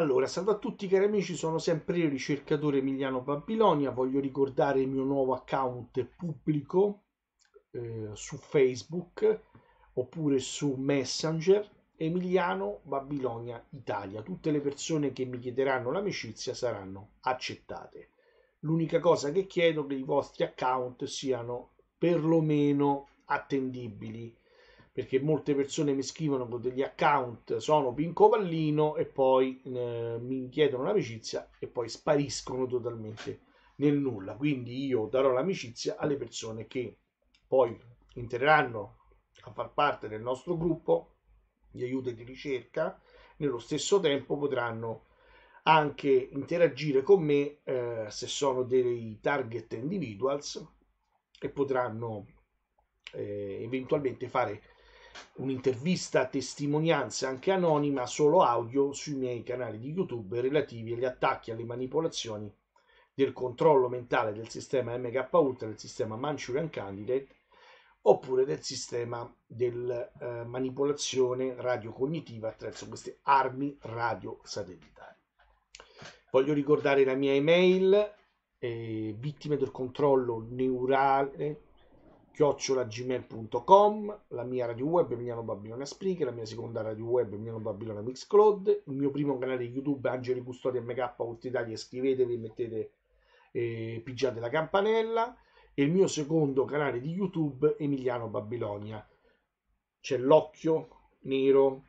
Allora, salve a tutti cari amici, sono sempre il ricercatore Emiliano Babilonia, voglio ricordare il mio nuovo account pubblico eh, su Facebook oppure su Messenger Emiliano Babilonia Italia. Tutte le persone che mi chiederanno l'amicizia saranno accettate. L'unica cosa che chiedo è che i vostri account siano perlomeno attendibili perché molte persone mi scrivono con degli account sono Pinco Pallino e poi eh, mi chiedono l'amicizia e poi spariscono totalmente nel nulla. Quindi io darò l'amicizia alle persone che poi entreranno a far parte del nostro gruppo di aiuto e di ricerca, nello stesso tempo potranno anche interagire con me eh, se sono dei target individuals e potranno eh, eventualmente fare un'intervista a testimonianza anche anonima, solo audio, sui miei canali di YouTube relativi agli attacchi alle manipolazioni del controllo mentale del sistema MK Ultra, del sistema Manchurian Candidate oppure del sistema della eh, manipolazione radiocognitiva attraverso queste armi radio satellitari. Voglio ricordare la mia email eh, vittime del controllo neurale chiocciolagmail.com, la mia radio web Emiliano Babilonia Spreaker, la mia seconda radio web Emiliano Babilonia Mixcloud, il mio primo canale YouTube Angeli Custodi MK Ulti Italia, iscrivetevi, mettete, eh, pigiate la campanella e il mio secondo canale di YouTube Emiliano Babilonia. C'è l'occhio nero,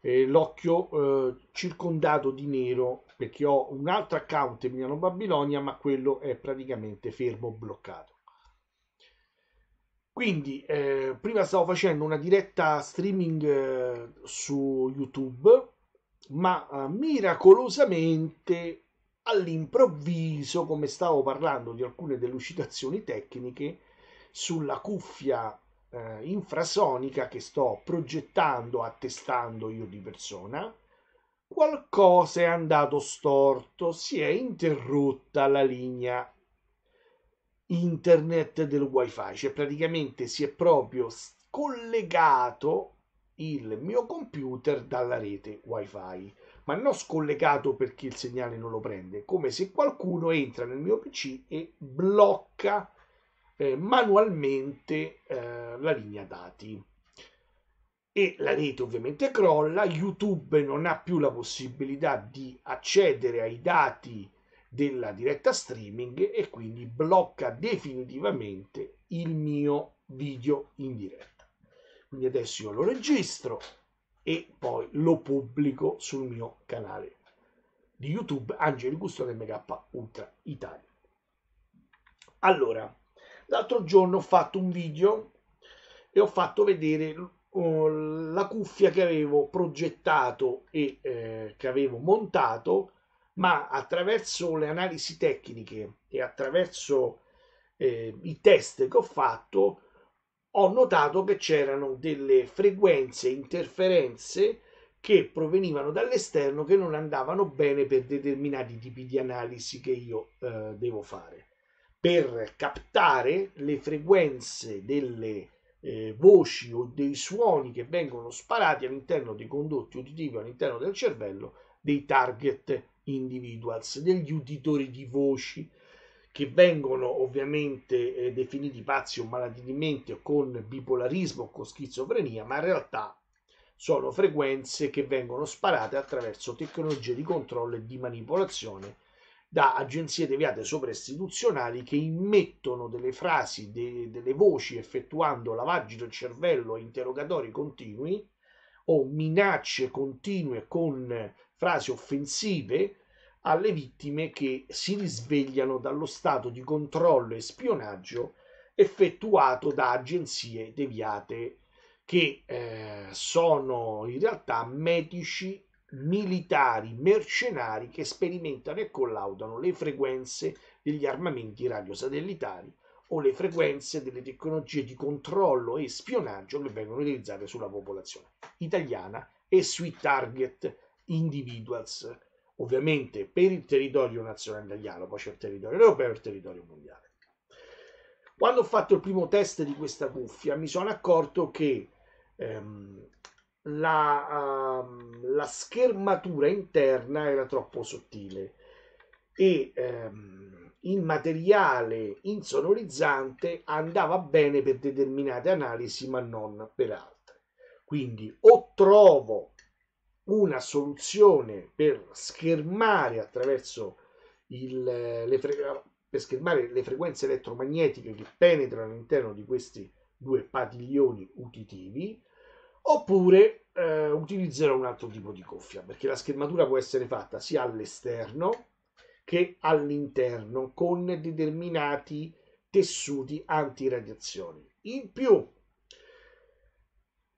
eh, l'occhio eh, circondato di nero perché ho un altro account Emiliano Babilonia ma quello è praticamente fermo, bloccato. Quindi, eh, prima stavo facendo una diretta streaming eh, su YouTube, ma eh, miracolosamente all'improvviso, come stavo parlando di alcune delucidazioni tecniche, sulla cuffia eh, infrasonica che sto progettando, attestando io di persona, qualcosa è andato storto, si è interrotta la linea internet del wifi, cioè praticamente si è proprio scollegato il mio computer dalla rete wifi, ma non scollegato perché il segnale non lo prende, come se qualcuno entra nel mio PC e blocca eh, manualmente eh, la linea dati. E la rete ovviamente crolla, YouTube non ha più la possibilità di accedere ai dati della diretta streaming e quindi blocca definitivamente il mio video in diretta. Quindi adesso io lo registro e poi lo pubblico sul mio canale di YouTube Angelo Custode MK Ultra Italia. Allora, l'altro giorno ho fatto un video e ho fatto vedere uh, la cuffia che avevo progettato e eh, che avevo montato ma attraverso le analisi tecniche e attraverso eh, i test che ho fatto ho notato che c'erano delle frequenze, interferenze che provenivano dall'esterno che non andavano bene per determinati tipi di analisi che io eh, devo fare. Per captare le frequenze delle eh, voci o dei suoni che vengono sparati all'interno dei condotti uditivi, all'interno del cervello, dei target individuals, degli uditori di voci che vengono ovviamente eh, definiti pazzi o malati di mente o con bipolarismo o con schizofrenia, ma in realtà sono frequenze che vengono sparate attraverso tecnologie di controllo e di manipolazione da agenzie deviate sovrastituzionali che immettono delle frasi, de, delle voci effettuando lavaggi del cervello e interrogatori continui o minacce continue con frasi offensive alle vittime che si risvegliano dallo stato di controllo e spionaggio effettuato da agenzie deviate che eh, sono in realtà medici militari mercenari che sperimentano e collaudano le frequenze degli armamenti radiosatellitari o le frequenze delle tecnologie di controllo e spionaggio che vengono utilizzate sulla popolazione italiana e sui target individuals ovviamente per il territorio nazionale italiano, poi c'è il territorio europeo e il territorio mondiale. Quando ho fatto il primo test di questa cuffia mi sono accorto che ehm, la, uh, la, schermatura interna era troppo sottile e ehm, il materiale insonorizzante andava bene per determinate analisi ma non per altre. Quindi o trovo una soluzione per schermare attraverso il, le, fre- per schermare le frequenze elettromagnetiche che penetrano all'interno di questi due padiglioni utitivi oppure eh, utilizzerò un altro tipo di cuffia, perché la schermatura può essere fatta sia all'esterno che all'interno con determinati tessuti antiradiazioni. In più,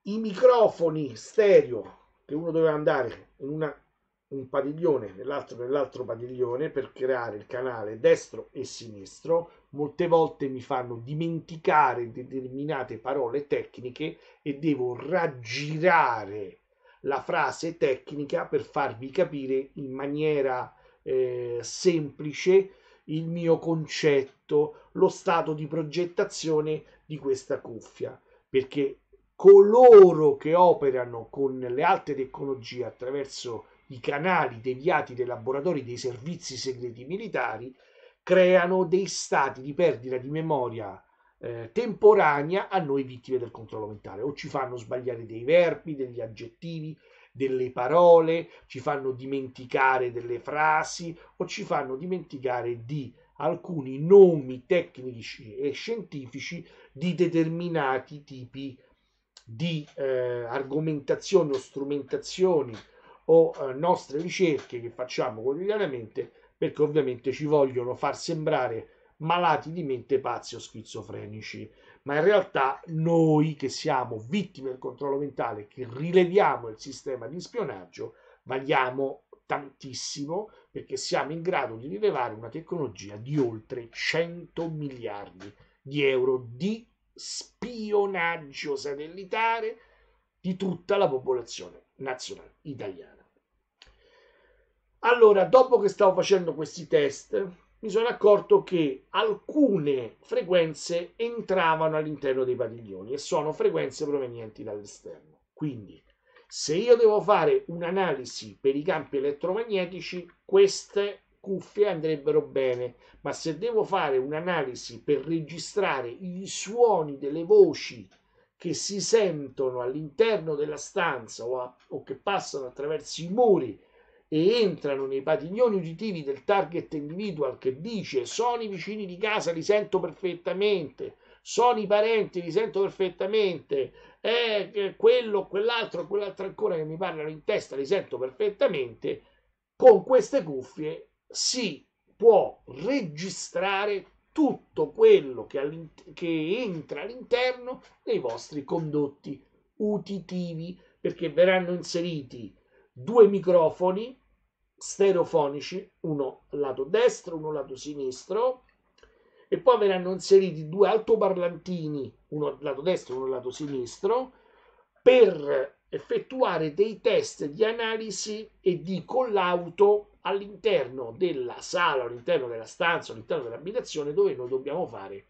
i microfoni stereo che uno doveva andare in una, un padiglione e l'altro nell'altro padiglione per creare il canale destro e sinistro, molte volte mi fanno dimenticare determinate parole tecniche e devo raggirare la frase tecnica per farvi capire in maniera eh, semplice il mio concetto, lo stato di progettazione di questa cuffia, perché coloro che operano con le alte tecnologie attraverso i canali deviati dei laboratori dei servizi segreti militari creano dei stati di perdita di memoria eh, temporanea a noi vittime del controllo mentale o ci fanno sbagliare dei verbi, degli aggettivi, delle parole, ci fanno dimenticare delle frasi o ci fanno dimenticare di alcuni nomi tecnici e scientifici di determinati tipi di di eh, argomentazioni o strumentazioni o eh, nostre ricerche che facciamo quotidianamente perché ovviamente ci vogliono far sembrare malati di mente pazzi o schizofrenici ma in realtà noi che siamo vittime del controllo mentale che rileviamo il sistema di spionaggio valiamo tantissimo perché siamo in grado di rilevare una tecnologia di oltre 100 miliardi di euro di spionaggio satellitare di tutta la popolazione nazionale italiana. Allora, dopo che stavo facendo questi test, mi sono accorto che alcune frequenze entravano all'interno dei padiglioni e sono frequenze provenienti dall'esterno. Quindi, se io devo fare un'analisi per i campi elettromagnetici, queste cuffie andrebbero bene, ma se devo fare un'analisi per registrare i suoni delle voci che si sentono all'interno della stanza o, a, o che passano attraverso i muri e entrano nei padiglioni uditivi del target individual che dice sono i vicini di casa, li sento perfettamente, sono i parenti, li sento perfettamente, è eh, eh, quello, quell'altro, quell'altro ancora che mi parlano in testa, li sento perfettamente, con queste cuffie si può registrare tutto quello che, che entra all'interno dei vostri condotti utitivi perché verranno inseriti due microfoni stereofonici, uno lato destro, uno lato sinistro, e poi verranno inseriti due altoparlantini, uno lato destro e uno lato sinistro, per effettuare dei test di analisi e di collauto all'interno della sala, all'interno della stanza, all'interno dell'abitazione dove noi dobbiamo fare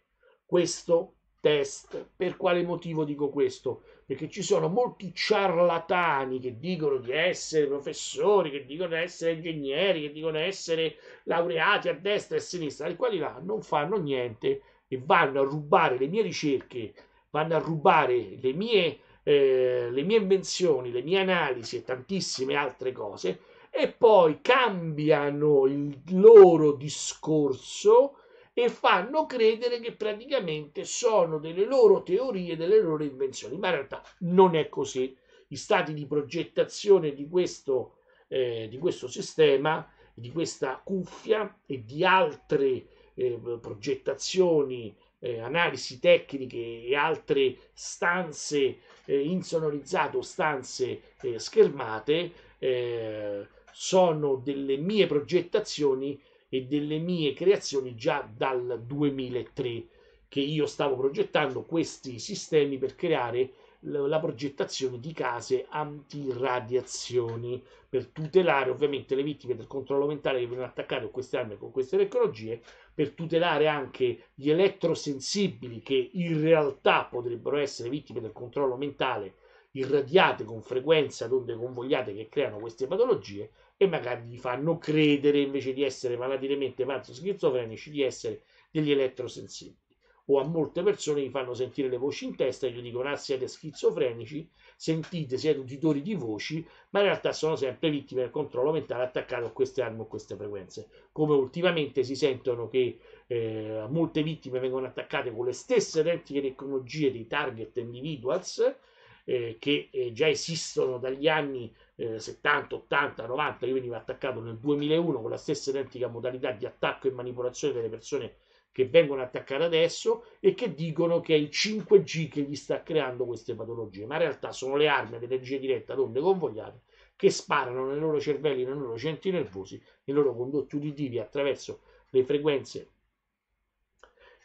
questo test. Per quale motivo dico questo? Perché ci sono molti ciarlatani che dicono di essere professori, che dicono di essere ingegneri, che dicono di essere laureati a destra e a sinistra, i quali là non fanno niente e vanno a rubare le mie ricerche, vanno a rubare le mie eh, le mie invenzioni, le mie analisi e tantissime altre cose, e poi cambiano il loro discorso e fanno credere che praticamente sono delle loro teorie, delle loro invenzioni, ma in realtà non è così. I stati di progettazione di questo, eh, di questo sistema, di questa cuffia e di altre eh, progettazioni eh, analisi tecniche e altre stanze eh, insonorizzate o stanze eh, schermate eh, sono delle mie progettazioni e delle mie creazioni già dal 2003 che io stavo progettando questi sistemi per creare la progettazione di case antiradiazioni per tutelare ovviamente le vittime del controllo mentale che vengono attaccate con queste armi con queste tecnologie, per tutelare anche gli elettrosensibili che in realtà potrebbero essere vittime del controllo mentale irradiate con frequenza ad onde convogliate che creano queste patologie e magari gli fanno credere invece di essere malati di mente pazzo schizofrenici di essere degli elettrosensibili o a molte persone gli fanno sentire le voci in testa e gli dicono ah siete schizofrenici, sentite, siete uditori di voci, ma in realtà sono sempre vittime del controllo mentale attaccato a queste armi o a queste frequenze. Come ultimamente si sentono che eh, molte vittime vengono attaccate con le stesse identiche tecnologie dei target individuals eh, che eh, già esistono dagli anni 70, 80, 90, io venivo attaccato nel 2001 con la stessa identica modalità di attacco e manipolazione delle persone che vengono attaccate adesso e che dicono che è il 5G che gli sta creando queste patologie, ma in realtà sono le armi ad energia diretta, onde convogliate, che sparano nei loro cervelli, nei loro centri nervosi, nei loro condotti uditivi attraverso le frequenze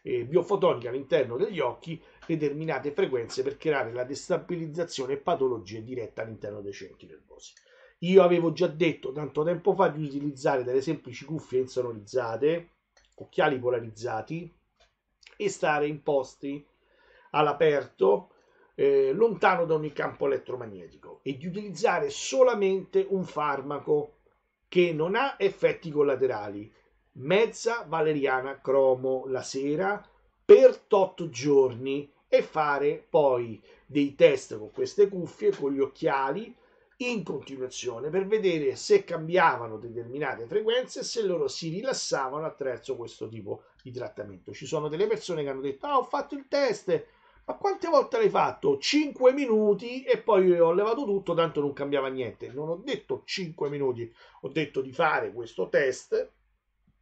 eh, biofotoniche all'interno degli occhi, determinate frequenze per creare la destabilizzazione e patologie dirette all'interno dei centri nervosi. Io avevo già detto tanto tempo fa di utilizzare delle semplici cuffie insonorizzate, occhiali polarizzati e stare in posti all'aperto, eh, lontano da ogni campo elettromagnetico e di utilizzare solamente un farmaco che non ha effetti collaterali. Mezza valeriana cromo la sera per 8 giorni e fare poi dei test con queste cuffie, con gli occhiali in continuazione per vedere se cambiavano determinate frequenze e se loro si rilassavano attraverso questo tipo di trattamento. Ci sono delle persone che hanno detto ah ho fatto il test, ma quante volte l'hai fatto? 5 minuti e poi ho levato tutto, tanto non cambiava niente. Non ho detto 5 minuti, ho detto di fare questo test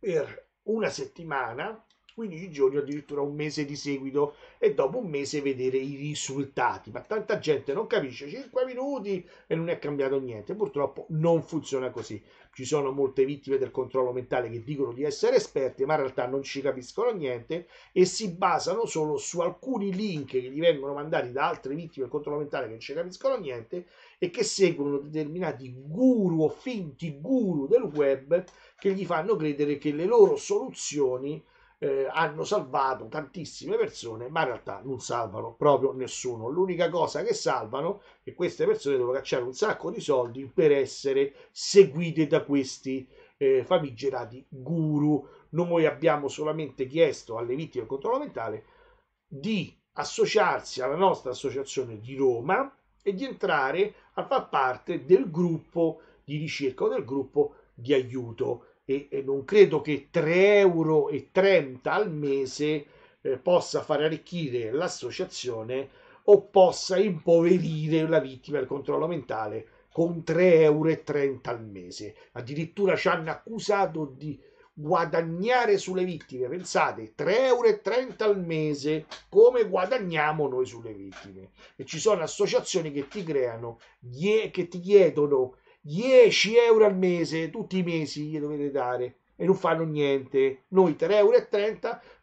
per una settimana 15 giorni, addirittura un mese di seguito e dopo un mese vedere i risultati. Ma tanta gente non capisce 5 minuti e non è cambiato niente. Purtroppo non funziona così. Ci sono molte vittime del controllo mentale che dicono di essere esperte, ma in realtà non ci capiscono niente e si basano solo su alcuni link che gli vengono mandati da altre vittime del controllo mentale che non ci capiscono niente e che seguono determinati guru o finti guru del web che gli fanno credere che le loro soluzioni eh, hanno salvato tantissime persone, ma in realtà non salvano proprio nessuno. L'unica cosa che salvano è che queste persone devono cacciare un sacco di soldi per essere seguite da questi eh, famigerati guru. Noi abbiamo solamente chiesto alle vittime del controllo mentale di associarsi alla nostra associazione di Roma e di entrare a far parte del gruppo di ricerca o del gruppo di aiuto e, e non credo che 3,30 euro al mese eh, possa far arricchire l'associazione o possa impoverire la vittima del controllo mentale con 3,30 euro al mese. Addirittura ci hanno accusato di guadagnare sulle vittime. Pensate, 3,30 euro al mese, come guadagniamo noi sulle vittime? E ci sono associazioni che ti creano, che ti chiedono 10 euro al mese, tutti i mesi gli dovete dare e non fanno niente. Noi 3,30 euro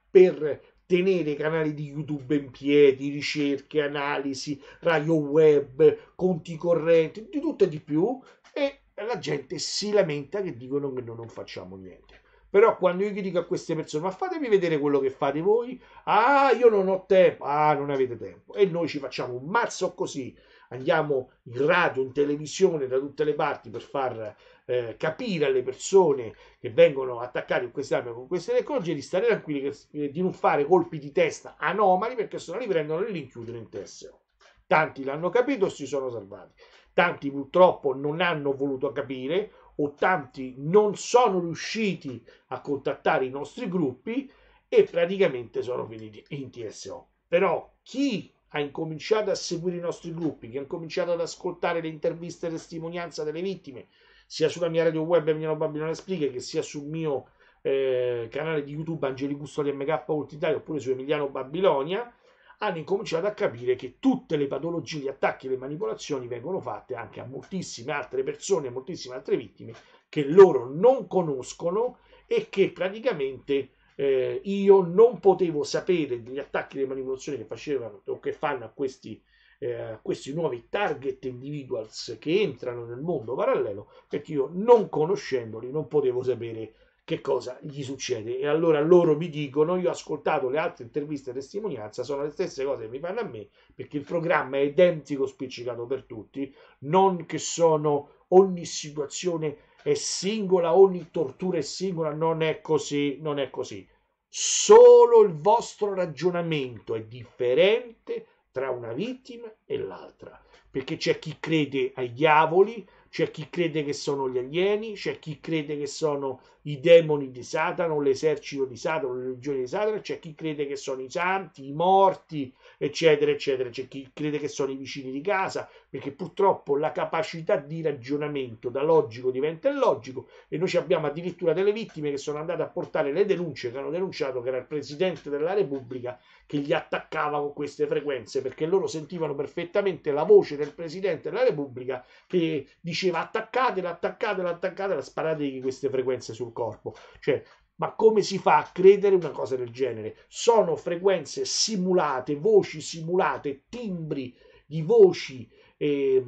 per tenere i canali di YouTube in piedi, ricerche, analisi, radio web, conti correnti, di tutto e di più e la gente si lamenta che dicono che noi non facciamo niente. Però quando io gli dico a queste persone, ma fatemi vedere quello che fate voi, ah, io non ho tempo, ah, non avete tempo, e noi ci facciamo un mazzo così, andiamo in radio, in televisione, da tutte le parti per far eh, capire alle persone che vengono attaccate in quest'arma con queste tecnologie di stare tranquilli, che, eh, di non fare colpi di testa anomali perché se no li prendono e li chiudono in tessera. Tanti l'hanno capito e si sono salvati, tanti purtroppo non hanno voluto capire o tanti non sono riusciti a contattare i nostri gruppi e praticamente sono finiti in TSO. Però chi ha incominciato a seguire i nostri gruppi, che ha incominciato ad ascoltare le interviste e testimonianze delle vittime, sia sulla mia radio web Emiliano Babilone Spiga che sia sul mio eh, canale di YouTube Angeli Custodi MK Ult Italia oppure su Emiliano Babilonia, hanno incominciato a capire che tutte le patologie, gli attacchi e le manipolazioni vengono fatte anche a moltissime altre persone, moltissime altre vittime che loro non conoscono e che praticamente eh, io non potevo sapere degli attacchi di manipolazione che facevano o che fanno a questi, eh, questi nuovi target individuals che entrano nel mondo parallelo perché io non conoscendoli non potevo sapere che cosa gli succede e allora loro mi dicono io ho ascoltato le altre interviste e testimonianza sono le stesse cose che mi fanno a me perché il programma è identico spiccicato per tutti non che sono ogni situazione è singola, ogni tortura è singola, non è così, non è così. Solo il vostro ragionamento è differente tra una vittima e l'altra, perché c'è chi crede ai diavoli, c'è chi crede che sono gli alieni, c'è chi crede che sono i demoni di Satana, l'esercito di Satana, le religioni di Satana, c'è chi crede che sono i santi, i morti, eccetera, eccetera, c'è chi crede che sono i vicini di casa, perché purtroppo la capacità di ragionamento da logico diventa illogico e noi abbiamo addirittura delle vittime che sono andate a portare le denunce che hanno denunciato che era il Presidente della Repubblica che gli attaccava con queste frequenze perché loro sentivano perfettamente la voce del presidente della Repubblica che diceva attaccatela, attaccatela, attaccatela, sparategli queste frequenze sul corpo. Cioè, ma come si fa a credere una cosa del genere? Sono frequenze simulate, voci simulate, timbri di voci eh,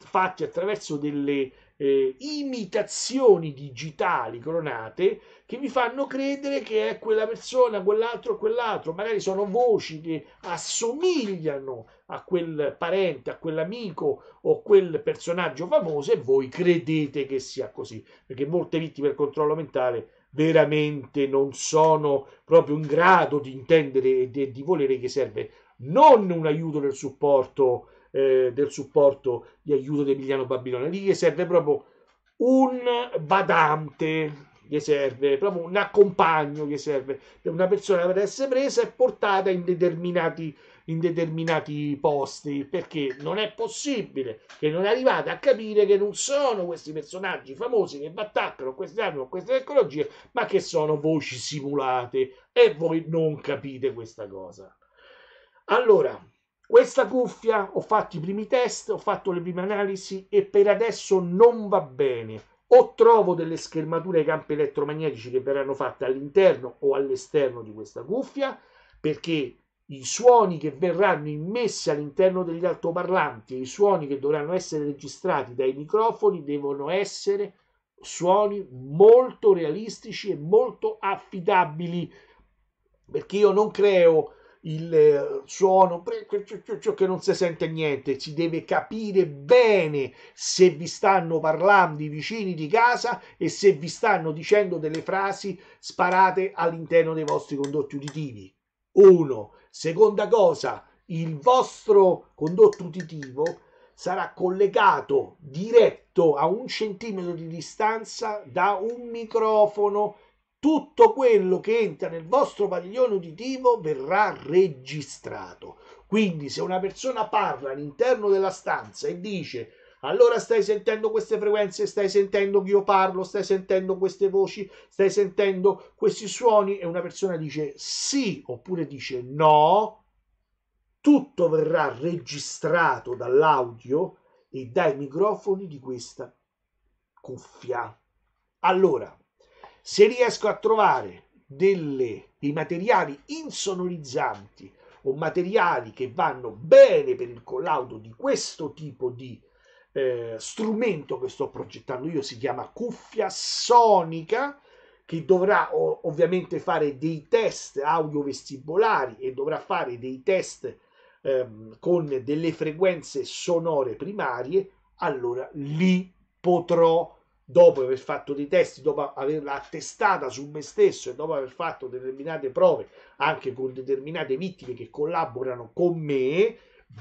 fatti attraverso delle eh, imitazioni digitali clonate che vi fanno credere che è quella persona, quell'altro, quell'altro. Magari sono voci che assomigliano a quel parente, a quell'amico o quel personaggio famoso e voi credete che sia così, perché molte vittime del controllo mentale veramente non sono proprio in grado di intendere e di, di volere che serve non un aiuto nel supporto eh, del supporto di aiuto di Emiliano Babilone. Lì gli serve proprio un badante, gli serve proprio un accompagno, gli serve una persona per essere presa e portata in determinati, in determinati posti, perché non è possibile che non arrivate a capire che non sono questi personaggi famosi che battaccano queste armi o queste tecnologie, ma che sono voci simulate e voi non capite questa cosa. Allora, questa cuffia ho fatto i primi test, ho fatto le prime analisi e per adesso non va bene. O trovo delle schermature ai campi elettromagnetici che verranno fatte all'interno o all'esterno di questa cuffia, perché i suoni che verranno immessi all'interno degli altoparlanti e i suoni che dovranno essere registrati dai microfoni devono essere suoni molto realistici e molto affidabili perché io non creo il eh, suono che non si sente niente, si deve capire bene se vi stanno parlando i vicini di casa e se vi stanno dicendo delle frasi sparate all'interno dei vostri condotti uditivi. Uno. Seconda cosa, il vostro condotto uditivo sarà collegato diretto a un centimetro di distanza da un microfono tutto quello che entra nel vostro padiglione uditivo verrà registrato. Quindi se una persona parla all'interno della stanza e dice allora stai sentendo queste frequenze, stai sentendo che io parlo, stai sentendo queste voci, stai sentendo questi suoni e una persona dice sì oppure dice no, tutto verrà registrato dall'audio e dai microfoni di questa cuffia. Allora, se riesco a trovare delle, dei materiali insonorizzanti o materiali che vanno bene per il collaudo di questo tipo di eh, strumento che sto progettando io, si chiama cuffia sonica, che dovrà ovviamente fare dei test audio-vestibolari e dovrà fare dei test ehm, con delle frequenze sonore primarie, allora lì potrò dopo aver fatto dei test, dopo averla attestata su me stesso e dopo aver fatto determinate prove anche con determinate vittime che collaborano con me,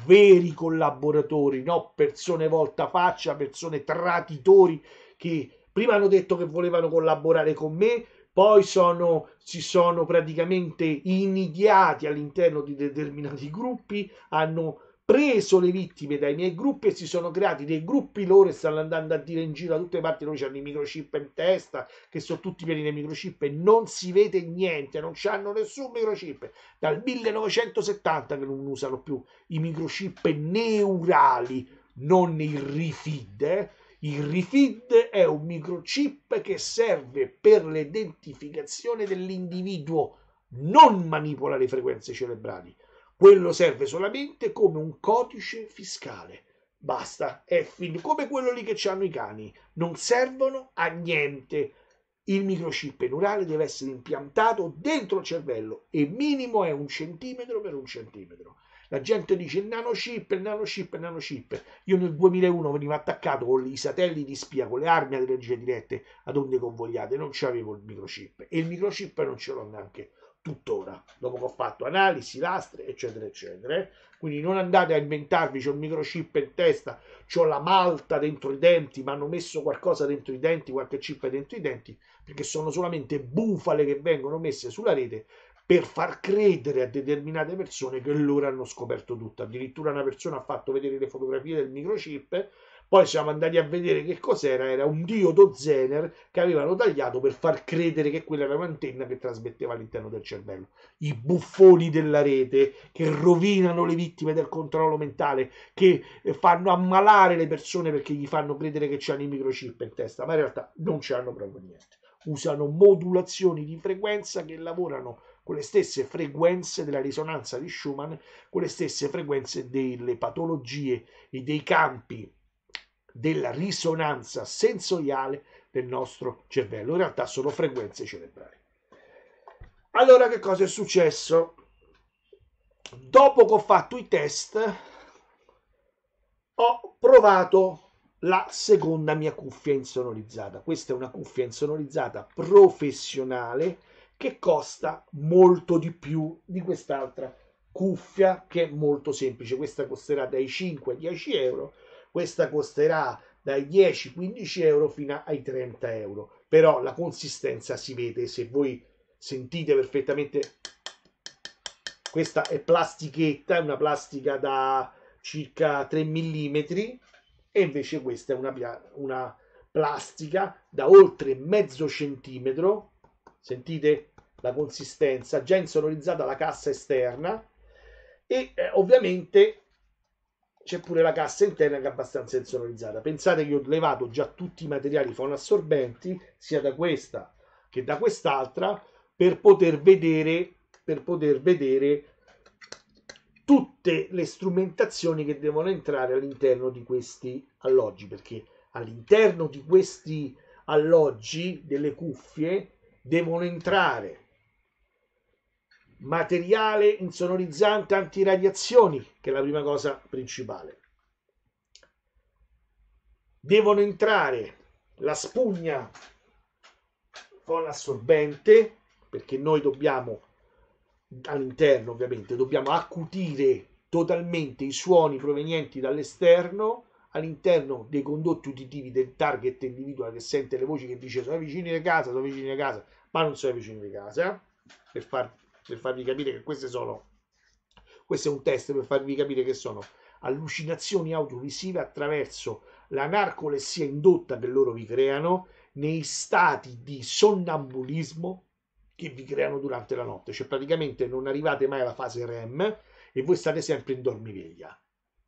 veri collaboratori, no persone volta faccia, persone traditori che prima hanno detto che volevano collaborare con me, poi sono, si sono praticamente inidiati all'interno di determinati gruppi, hanno preso le vittime dai miei gruppi e si sono creati dei gruppi loro e stanno andando a dire in giro da tutte le parti noi hanno i microchip in testa che sono tutti pieni di microchip e non si vede niente non hanno nessun microchip dal 1970 che non usano più i microchip neurali non il refid eh? il refid è un microchip che serve per l'identificazione dell'individuo non manipolare le frequenze cerebrali quello serve solamente come un codice fiscale. Basta, è fin come quello lì che hanno i cani, non servono a niente. Il microchip neurale deve essere impiantato dentro il cervello e minimo è un centimetro per un centimetro. La gente dice nanochip, nanochip, nanochip. Io nel 2001 venivo attaccato con i satelliti di spia, con le armi ad energie dirette ad onde convogliate, non c'avevo il microchip e il microchip non ce l'ho neanche tuttora, dopo che ho fatto analisi, lastre, eccetera, eccetera. Quindi non andate a inventarvi, c'è un microchip in testa, ho la malta dentro i denti, ma hanno messo qualcosa dentro i denti, qualche chip dentro i denti, perché sono solamente bufale che vengono messe sulla rete per far credere a determinate persone che loro hanno scoperto tutto. Addirittura una persona ha fatto vedere le fotografie del microchip poi siamo andati a vedere che cos'era, era un diodo Zener che avevano tagliato per far credere che quella era un'antenna che trasmetteva all'interno del cervello. I buffoni della rete che rovinano le vittime del controllo mentale, che eh, fanno ammalare le persone perché gli fanno credere che c'hanno i microchip in testa, ma in realtà non c'hanno proprio niente. Usano modulazioni di frequenza che lavorano con le stesse frequenze della risonanza di Schumann, con le stesse frequenze delle patologie e dei campi della risonanza sensoriale del nostro cervello. In realtà sono frequenze cerebrali. Allora che cosa è successo? Dopo che ho fatto i test, ho provato la seconda mia cuffia insonorizzata. Questa è una cuffia insonorizzata professionale che costa molto di più di quest'altra cuffia che è molto semplice. Questa costerà dai 5 ai 10 euro questa costerà dai 10-15 euro fino ai 30 euro. Però la consistenza si vede se voi sentite perfettamente. Questa è plastichetta, è una plastica da circa 3 mm e invece questa è una, una plastica da oltre mezzo centimetro. Sentite la consistenza, già insonorizzata la cassa esterna e eh, ovviamente c'è pure la cassa interna che è abbastanza insonorizzata. Pensate che ho levato già tutti i materiali fonoassorbenti, sia da questa che da quest'altra, per poter vedere, per poter vedere tutte le strumentazioni che devono entrare all'interno di questi alloggi, perché all'interno di questi alloggi delle cuffie devono entrare materiale insonorizzante antiradiazioni, che è la prima cosa principale. Devono entrare la spugna con l'assorbente, perché noi dobbiamo all'interno ovviamente, dobbiamo accutire totalmente i suoni provenienti dall'esterno all'interno dei condotti uditivi del target individuale che sente le voci che dice sono vicini di casa, sono vicini di casa, ma non sono vicini di casa, per far per farvi capire che queste sono, questo è un test per farvi capire che sono allucinazioni audiovisive attraverso la narcolessia indotta che loro vi creano nei stati di sonnambulismo che vi creano durante la notte, cioè praticamente non arrivate mai alla fase REM e voi state sempre in dormiveglia.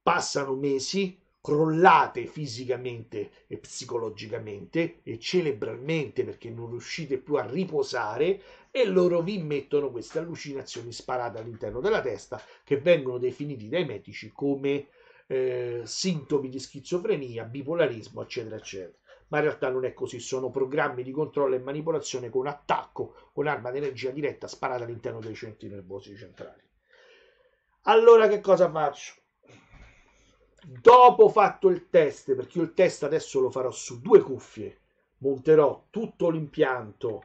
Passano mesi, crollate fisicamente e psicologicamente e cerebralmente perché non riuscite più a riposare e loro vi mettono queste allucinazioni sparate all'interno della testa che vengono definiti dai medici come eh, sintomi di schizofrenia, bipolarismo, eccetera, eccetera. Ma in realtà non è così, sono programmi di controllo e manipolazione con attacco, con arma di energia diretta sparata all'interno dei centri nervosi centrali. Allora che cosa faccio? dopo fatto il test, perché io il test adesso lo farò su due cuffie, monterò tutto l'impianto,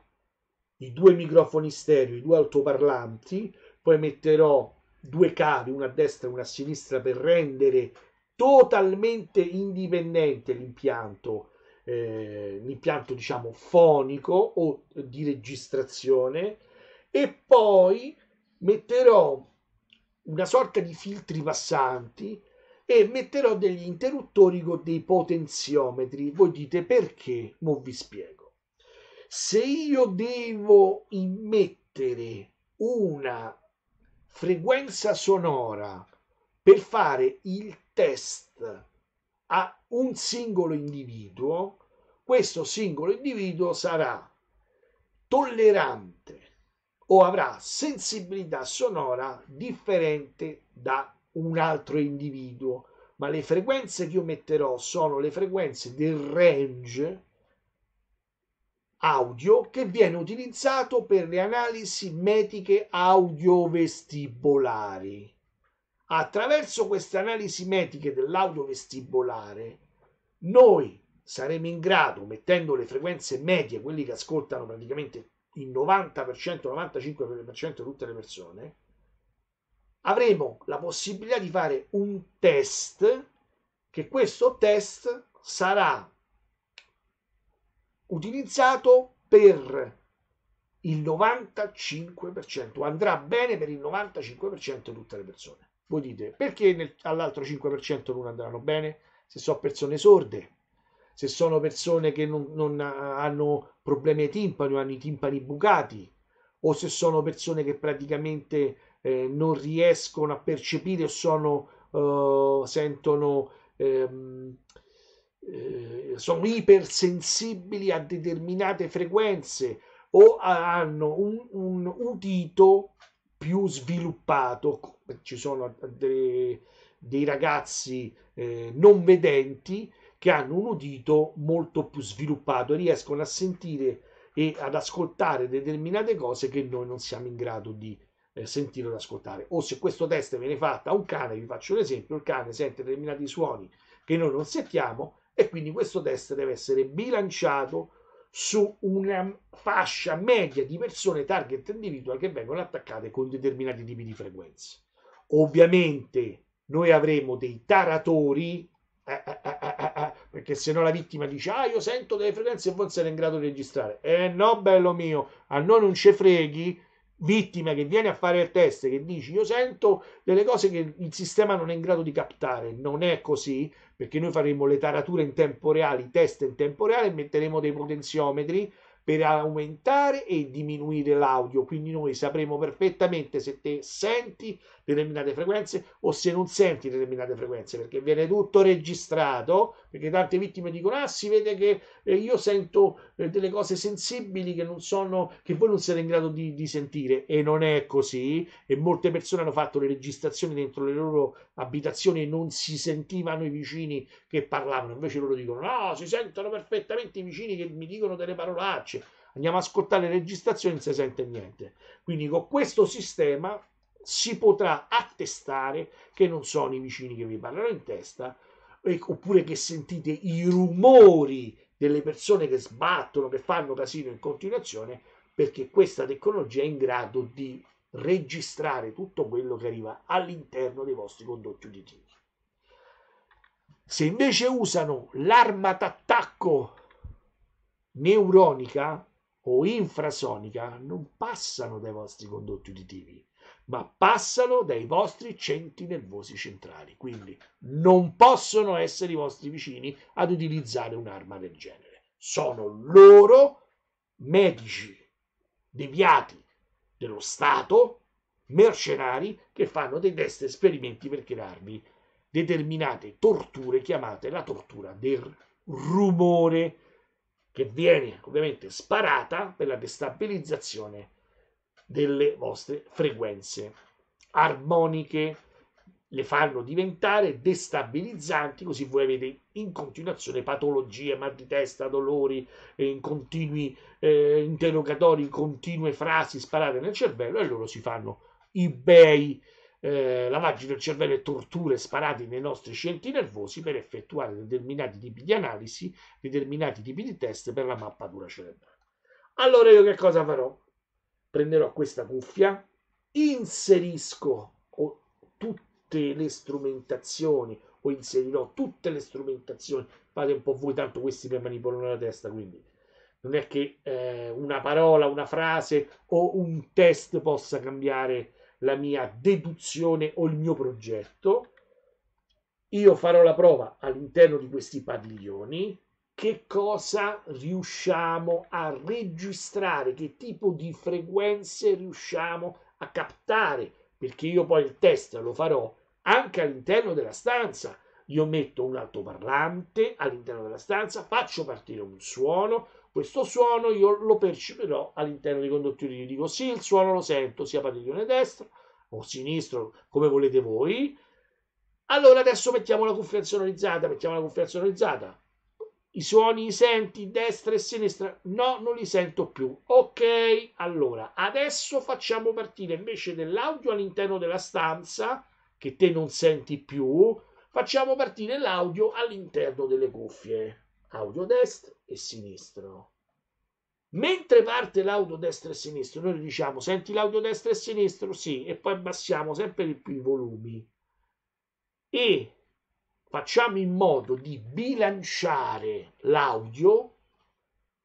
i due microfoni stereo, i due altoparlanti, poi metterò due cavi, una a destra e una a sinistra, per rendere totalmente indipendente l'impianto, eh, l'impianto diciamo fonico o di registrazione, e poi metterò una sorta di filtri passanti e metterò degli interruttori con dei potenziometri. Voi dite perché? Mo vi spiego. Se io devo immettere una frequenza sonora per fare il test a un singolo individuo, questo singolo individuo sarà tollerante o avrà sensibilità sonora differente da un altro individuo, ma le frequenze che io metterò sono le frequenze del range audio che viene utilizzato per le analisi metriche audiovestibolari. Attraverso queste analisi metiche dell'audiovestibolare, noi saremo in grado, mettendo le frequenze medie, quelli che ascoltano praticamente il 90%, 95% di tutte le persone, avremo la possibilità di fare un test che questo test sarà utilizzato per il 95%, andrà bene per il 95% di tutte le persone. Voi dite perché nel, all'altro 5% non andranno bene se sono persone sorde, se sono persone che non, non eh, hanno problemi ai timpani o hanno i timpani bucati, o se sono persone che praticamente eh, non riescono a percepire o sono, uh, sentono, ehm, eh, sono ipersensibili a determinate frequenze o hanno un, un, udito più sviluppato. Ci sono dei, dei ragazzi eh, non vedenti che hanno un udito molto più sviluppato, riescono a sentire e ad ascoltare determinate cose che noi non siamo in grado di eh, sentire o ascoltare. O se questo test viene fatto a un cane, vi faccio un esempio, il cane sente determinati suoni che noi non sentiamo e quindi questo test deve essere bilanciato su una fascia media di persone target individual che vengono attaccate con determinati tipi di frequenze. Ovviamente noi avremo dei taratori, eh, eh, eh, eh perché se no la vittima dice ah io sento delle frequenze e voi non siete in grado di registrare. Eh no bello mio, a noi non ci freghi vittima che viene a fare il test, che dici io sento delle cose che il sistema non è in grado di captare, non è così, perché noi faremo le tarature in tempo reale, i test in tempo reale e metteremo dei potenziometri per aumentare e diminuire l'audio, quindi noi sapremo perfettamente se te senti determinate frequenze o se non senti determinate frequenze, perché viene tutto registrato, perché tante vittime dicono "Ah, si vede che eh, io sento eh, delle cose sensibili che, non sono, che voi non siete in grado di, di, sentire e non è così e molte persone hanno fatto le registrazioni dentro le loro abitazioni e non si sentivano i vicini che parlavano, invece loro dicono no, si sentono perfettamente i vicini che mi dicono delle parolacce, andiamo a ascoltare le registrazioni non si sente niente. Quindi con questo sistema si potrà attestare che non sono i vicini che vi parlano in testa oppure che sentite i rumori delle persone che sbattono, che fanno casino in continuazione, perché questa tecnologia è in grado di registrare tutto quello che arriva all'interno dei vostri condotti uditivi. Se invece usano l'arma d'attacco neuronica o infrasonica, non passano dai vostri condotti uditivi ma passano dai vostri centri nervosi centrali. Quindi non possono essere i vostri vicini ad utilizzare un'arma del genere. Sono loro medici deviati dello Stato, mercenari, che fanno dei test esperimenti per crearvi determinate torture chiamate la tortura del rumore, che viene ovviamente sparata per la destabilizzazione delle vostre frequenze armoniche le fanno diventare destabilizzanti, così voi avete in continuazione patologie, mal di testa, dolori, eh, in continui eh, interrogatori, in continue frasi sparate nel cervello e loro si fanno i bei eh, lavaggi del cervello e torture sparate nei nostri centri nervosi per effettuare determinati tipi di analisi, determinati tipi di test per la mappatura cerebrale. Allora io che cosa farò? prenderò questa cuffia, inserisco tutte le strumentazioni o inserirò tutte le strumentazioni, fate un po' voi, tanto questi mi manipolano la testa, quindi non è che eh, una parola, una frase o un test possa cambiare la mia deduzione o il mio progetto. Io farò la prova all'interno di questi padiglioni, che cosa riusciamo a registrare, che tipo di frequenze riusciamo a captare, perché io poi il test lo farò anche all'interno della stanza. Io metto un altoparlante all'interno della stanza, faccio partire un suono, questo suono io lo percepirò all'interno dei conduttori. Io dico sì, il suono lo sento sia padiglione destro o sinistro, come volete voi. Allora adesso mettiamo la cuffia sonorizzata, mettiamo la cuffia sonorizzata. I suoni senti destra e sinistra? No, non li sento più. Ok, allora adesso facciamo partire invece dell'audio all'interno della stanza che te non senti più. Facciamo partire l'audio all'interno delle cuffie, audio destro e sinistro. Mentre parte l'audio destra e sinistro, noi diciamo senti l'audio destra e sinistro? Sì, e poi abbassiamo sempre di più i volumi. E facciamo in modo di bilanciare l'audio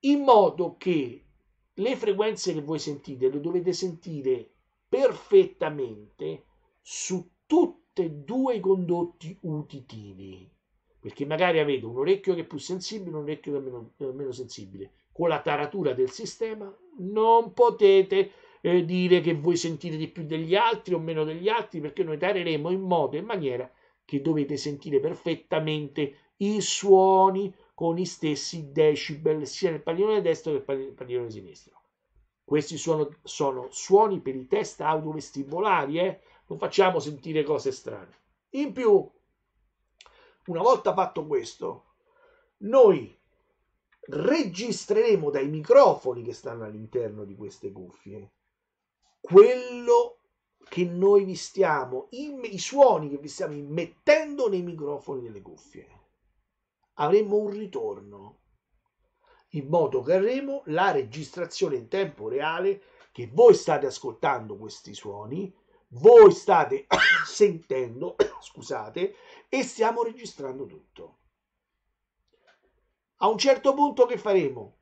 in modo che le frequenze che voi sentite le dovete sentire perfettamente su tutti e due i condotti utitivi. perché magari avete un orecchio che è più sensibile un orecchio che è meno, eh, meno sensibile con la taratura del sistema non potete eh, dire che voi sentite di più degli altri o meno degli altri perché noi tareremo in modo e in maniera che dovete sentire perfettamente i suoni con gli stessi decibel sia nel padiglione destro che nel padiglione sinistro. Questi sono, sono suoni per i test audio vestibolari, eh? non facciamo sentire cose strane. In più, una volta fatto questo, noi registreremo dai microfoni che stanno all'interno di queste cuffie quello che noi vi stiamo, in, i suoni che vi stiamo immettendo nei microfoni delle cuffie. Avremo un ritorno, in modo che avremo la registrazione in tempo reale che voi state ascoltando questi suoni, voi state sentendo, scusate, e stiamo registrando tutto. A un certo punto che faremo?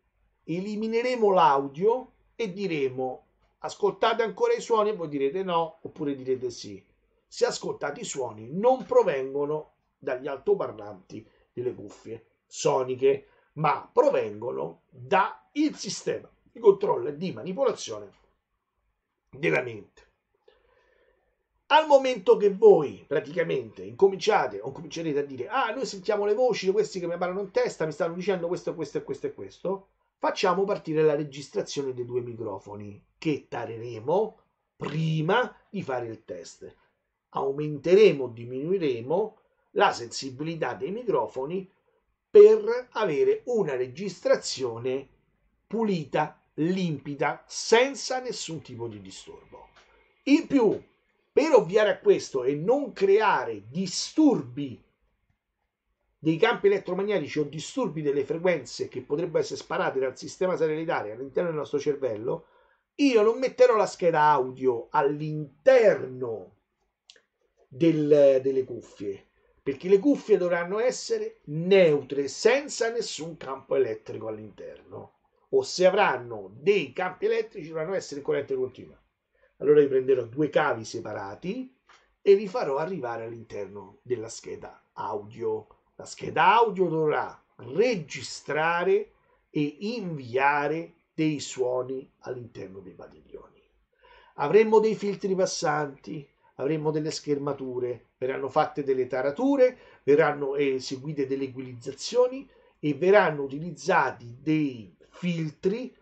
Elimineremo l'audio e diremo ascoltate ancora i suoni e voi direte no oppure direte sì. Se ascoltate i suoni non provengono dagli altoparlanti delle cuffie soniche, ma provengono dal sistema di controllo e di manipolazione della mente. Al momento che voi praticamente incominciate o comincerete a dire ah, noi sentiamo le voci di questi che mi parlano in testa, mi stanno dicendo questo, questo e questo e questo, facciamo partire la registrazione dei due microfoni che tareremo prima di fare il test. Aumenteremo o diminuiremo la sensibilità dei microfoni per avere una registrazione pulita, limpida, senza nessun tipo di disturbo. In più, per ovviare a questo e non creare disturbi dei campi elettromagnetici o disturbi delle frequenze che potrebbero essere sparate dal sistema satellitare all'interno del nostro cervello, io non metterò la scheda audio all'interno del, delle cuffie, perché le cuffie dovranno essere neutre, senza nessun campo elettrico all'interno. O se avranno dei campi elettrici, dovranno essere in corrente continua. Allora io prenderò due cavi separati e li farò arrivare all'interno della scheda audio la scheda audio dovrà registrare e inviare dei suoni all'interno dei padiglioni. Avremmo dei filtri passanti, avremo delle schermature, verranno fatte delle tarature, verranno eh, eseguite delle equalizzazioni e verranno utilizzati dei filtri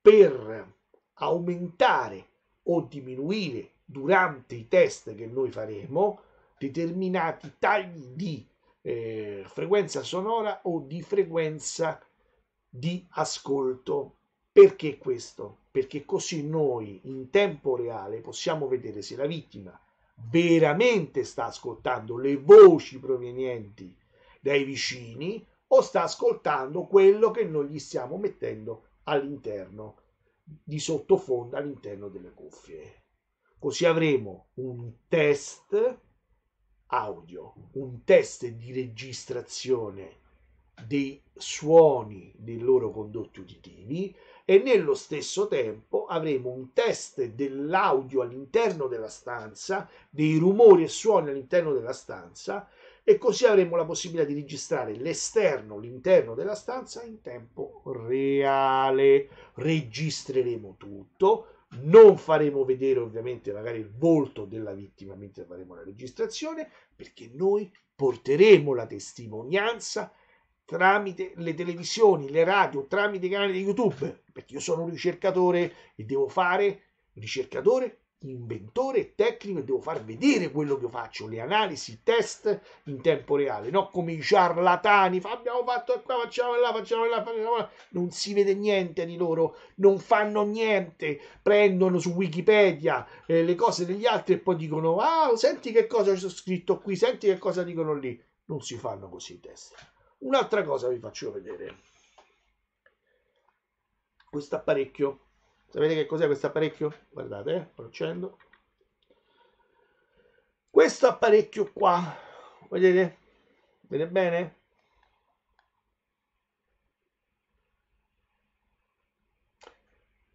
per aumentare o diminuire durante i test che noi faremo determinati tagli di eh, frequenza sonora o di frequenza di ascolto. Perché questo? Perché così noi in tempo reale possiamo vedere se la vittima veramente sta ascoltando le voci provenienti dai vicini o sta ascoltando quello che noi gli stiamo mettendo all'interno di sottofondo all'interno delle cuffie. Così avremo un test audio, un test di registrazione dei suoni dei loro condotti uditivi e nello stesso tempo avremo un test dell'audio all'interno della stanza, dei rumori e suoni all'interno della stanza e così avremo la possibilità di registrare l'esterno, l'interno della stanza in tempo reale. Registreremo tutto, non faremo vedere ovviamente magari il volto della vittima mentre faremo la registrazione, perché noi porteremo la testimonianza tramite le televisioni, le radio, tramite i canali di YouTube, perché io sono un ricercatore e devo fare ricercatore inventore tecnico e devo far vedere quello che faccio, le analisi, i test in tempo reale, no come i ciarlatani, abbiamo fatto qua, facciamo là, facciamo là, facciamo là, non si vede niente di loro, non fanno niente, prendono su Wikipedia eh, le cose degli altri e poi dicono, ah, senti che cosa c'è scritto qui, senti che cosa dicono lì, non si fanno così i test. Un'altra cosa vi faccio vedere, questo apparecchio Sapete che cos'è questo apparecchio? Guardate, eh, lo accendo. Questo apparecchio qua, vedete? Vedete bene?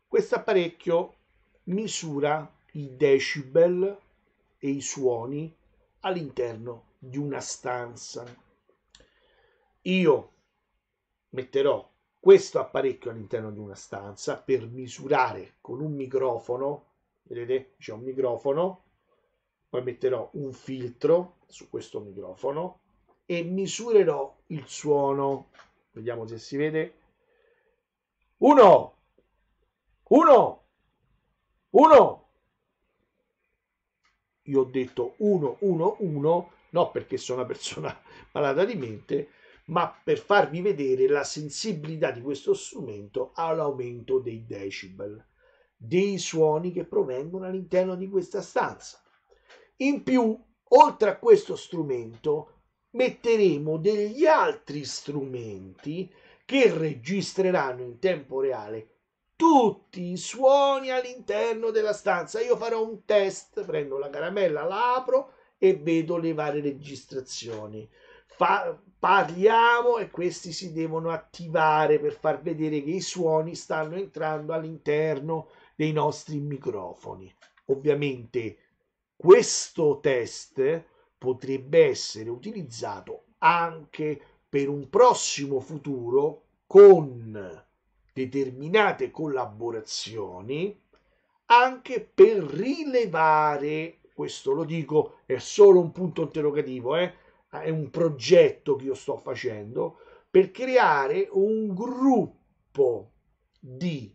Questo apparecchio misura i decibel e i suoni all'interno di una stanza. Io metterò questo apparecchio all'interno di una stanza per misurare con un microfono, vedete c'è un microfono, poi metterò un filtro su questo microfono e misurerò il suono. Vediamo se si vede. 1 1 1 Io ho detto 1 1 1 no perché sono una persona malata di mente, ma per farvi vedere la sensibilità di questo strumento all'aumento dei decibel, dei suoni che provengono all'interno di questa stanza. In più, oltre a questo strumento, metteremo degli altri strumenti che registreranno in tempo reale tutti i suoni all'interno della stanza. Io farò un test, prendo la caramella, la apro e vedo le varie registrazioni. Fa, parliamo e questi si devono attivare per far vedere che i suoni stanno entrando all'interno dei nostri microfoni. Ovviamente questo test potrebbe essere utilizzato anche per un prossimo futuro con determinate collaborazioni anche per rilevare questo lo dico è solo un punto interrogativo eh? Ah, è un progetto che io sto facendo per creare un gruppo di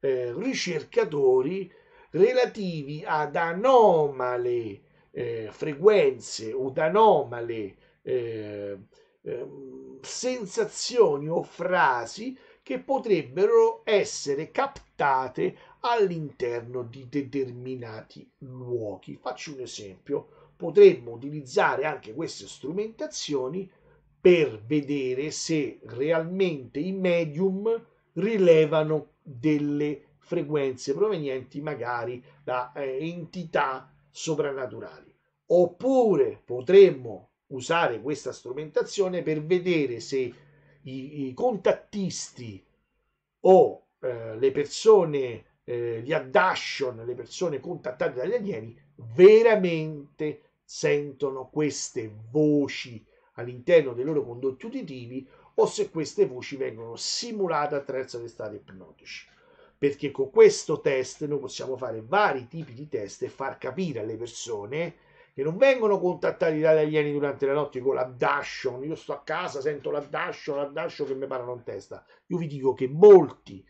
eh, ricercatori relativi ad anomale eh, frequenze o ad anomale eh, ehm, sensazioni o frasi che potrebbero essere captate all'interno di determinati luoghi. Faccio un esempio potremmo utilizzare anche queste strumentazioni per vedere se realmente i medium rilevano delle frequenze provenienti magari da eh, entità soprannaturali. Oppure potremmo usare questa strumentazione per vedere se i, i contattisti o eh, le persone, eh, gli addaction, le persone contattate dagli alieni, veramente sentono queste voci all'interno dei loro condotti uditivi o se queste voci vengono simulate attraverso gli stati ipnotici. Perché con questo test noi possiamo fare vari tipi di test e far capire alle persone che non vengono contattati dagli alieni durante la notte con l'addascion. Io sto a casa, sento l'addascion, l'addascion che mi parano in testa. Io vi dico che molti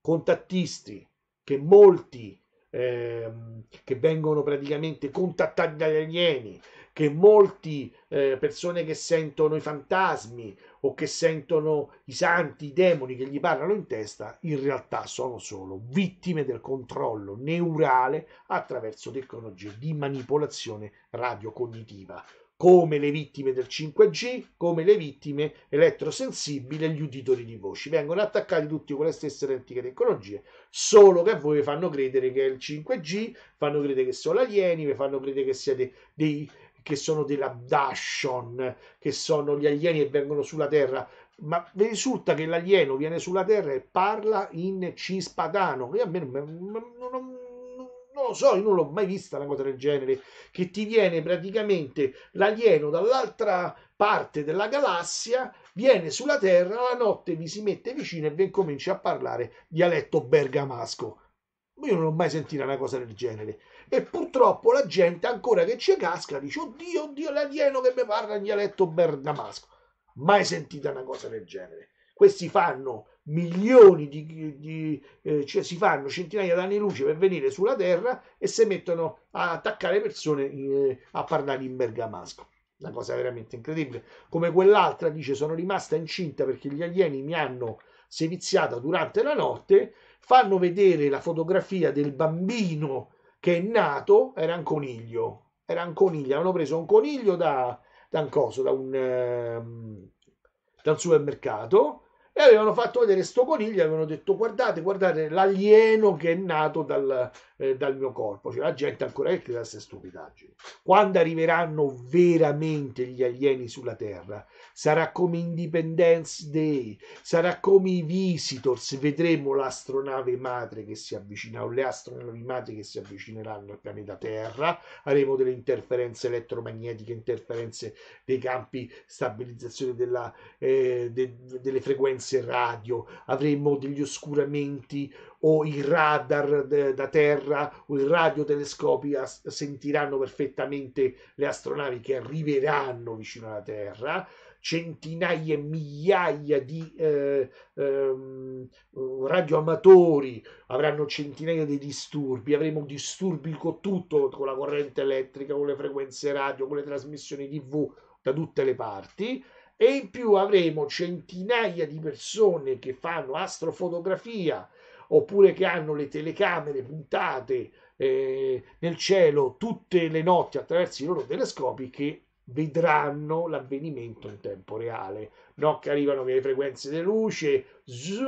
contattisti, che molti ehm, che vengono praticamente contattati dagli alieni, che molti eh, persone che sentono i fantasmi o che sentono i santi, i demoni che gli parlano in testa, in realtà sono solo vittime del controllo neurale attraverso tecnologie di manipolazione radiocognitiva come le vittime del 5G, come le vittime elettrosensibili e gli uditori di voci. Vengono attaccati tutti con le stesse identiche tecnologie, solo che a voi vi fanno credere che è il 5G, fanno credere che sono alieni, vi fanno credere che siete dei che sono dei che sono gli alieni che vengono sulla Terra ma vi risulta che l'alieno viene sulla Terra e parla in cispadano, che a me non, non lo so, io non l'ho mai vista una cosa del genere, che ti viene praticamente l'alieno dall'altra parte della galassia, viene sulla Terra, la notte vi si mette vicino e comincia a parlare dialetto bergamasco. Io non ho mai sentito una cosa del genere. E purtroppo la gente, ancora che ci casca, dice: Oddio, oddio, l'alieno che mi parla in dialetto bergamasco. Mai sentita una cosa del genere. Questi fanno milioni di, di eh, cioè si fanno centinaia di anni luce per venire sulla Terra e si mettono a attaccare persone eh, a parlare in bergamasco. Una cosa veramente incredibile. Come quell'altra dice: Sono rimasta incinta perché gli alieni mi hanno seviziata durante la notte. Fanno vedere la fotografia del bambino che è nato. Era un coniglio. Era un coniglio. Avevano preso un coniglio da, da un coso, da un, eh, da un supermercato e avevano fatto vedere sto coniglio, avevano detto guardate, guardate l'alieno che è nato dal, eh, dal mio corpo. C'è cioè, la gente ancora che crede a queste stupidaggini. Quando arriveranno veramente gli alieni sulla Terra, sarà come Independence Day, sarà come i Visitors, vedremo l'astronave madre che si avvicina o le astronavi madri che si avvicineranno al pianeta Terra, avremo delle interferenze elettromagnetiche, interferenze dei campi, stabilizzazione della, eh, de, delle frequenze radio, avremo degli oscuramenti o il radar de, da terra o il radiotelescopi as- sentiranno perfettamente le astronavi che arriveranno vicino alla Terra centinaia e migliaia di eh, ehm, radioamatori avranno centinaia di disturbi, avremo disturbi con tutto, con la corrente elettrica, con le frequenze radio, con le trasmissioni tv da tutte le parti e in più avremo centinaia di persone che fanno astrofotografia oppure che hanno le telecamere puntate eh, nel cielo tutte le notti attraverso i loro telescopi che vedranno l'avvenimento in tempo reale, no? Che arrivano le frequenze di luce, zzz,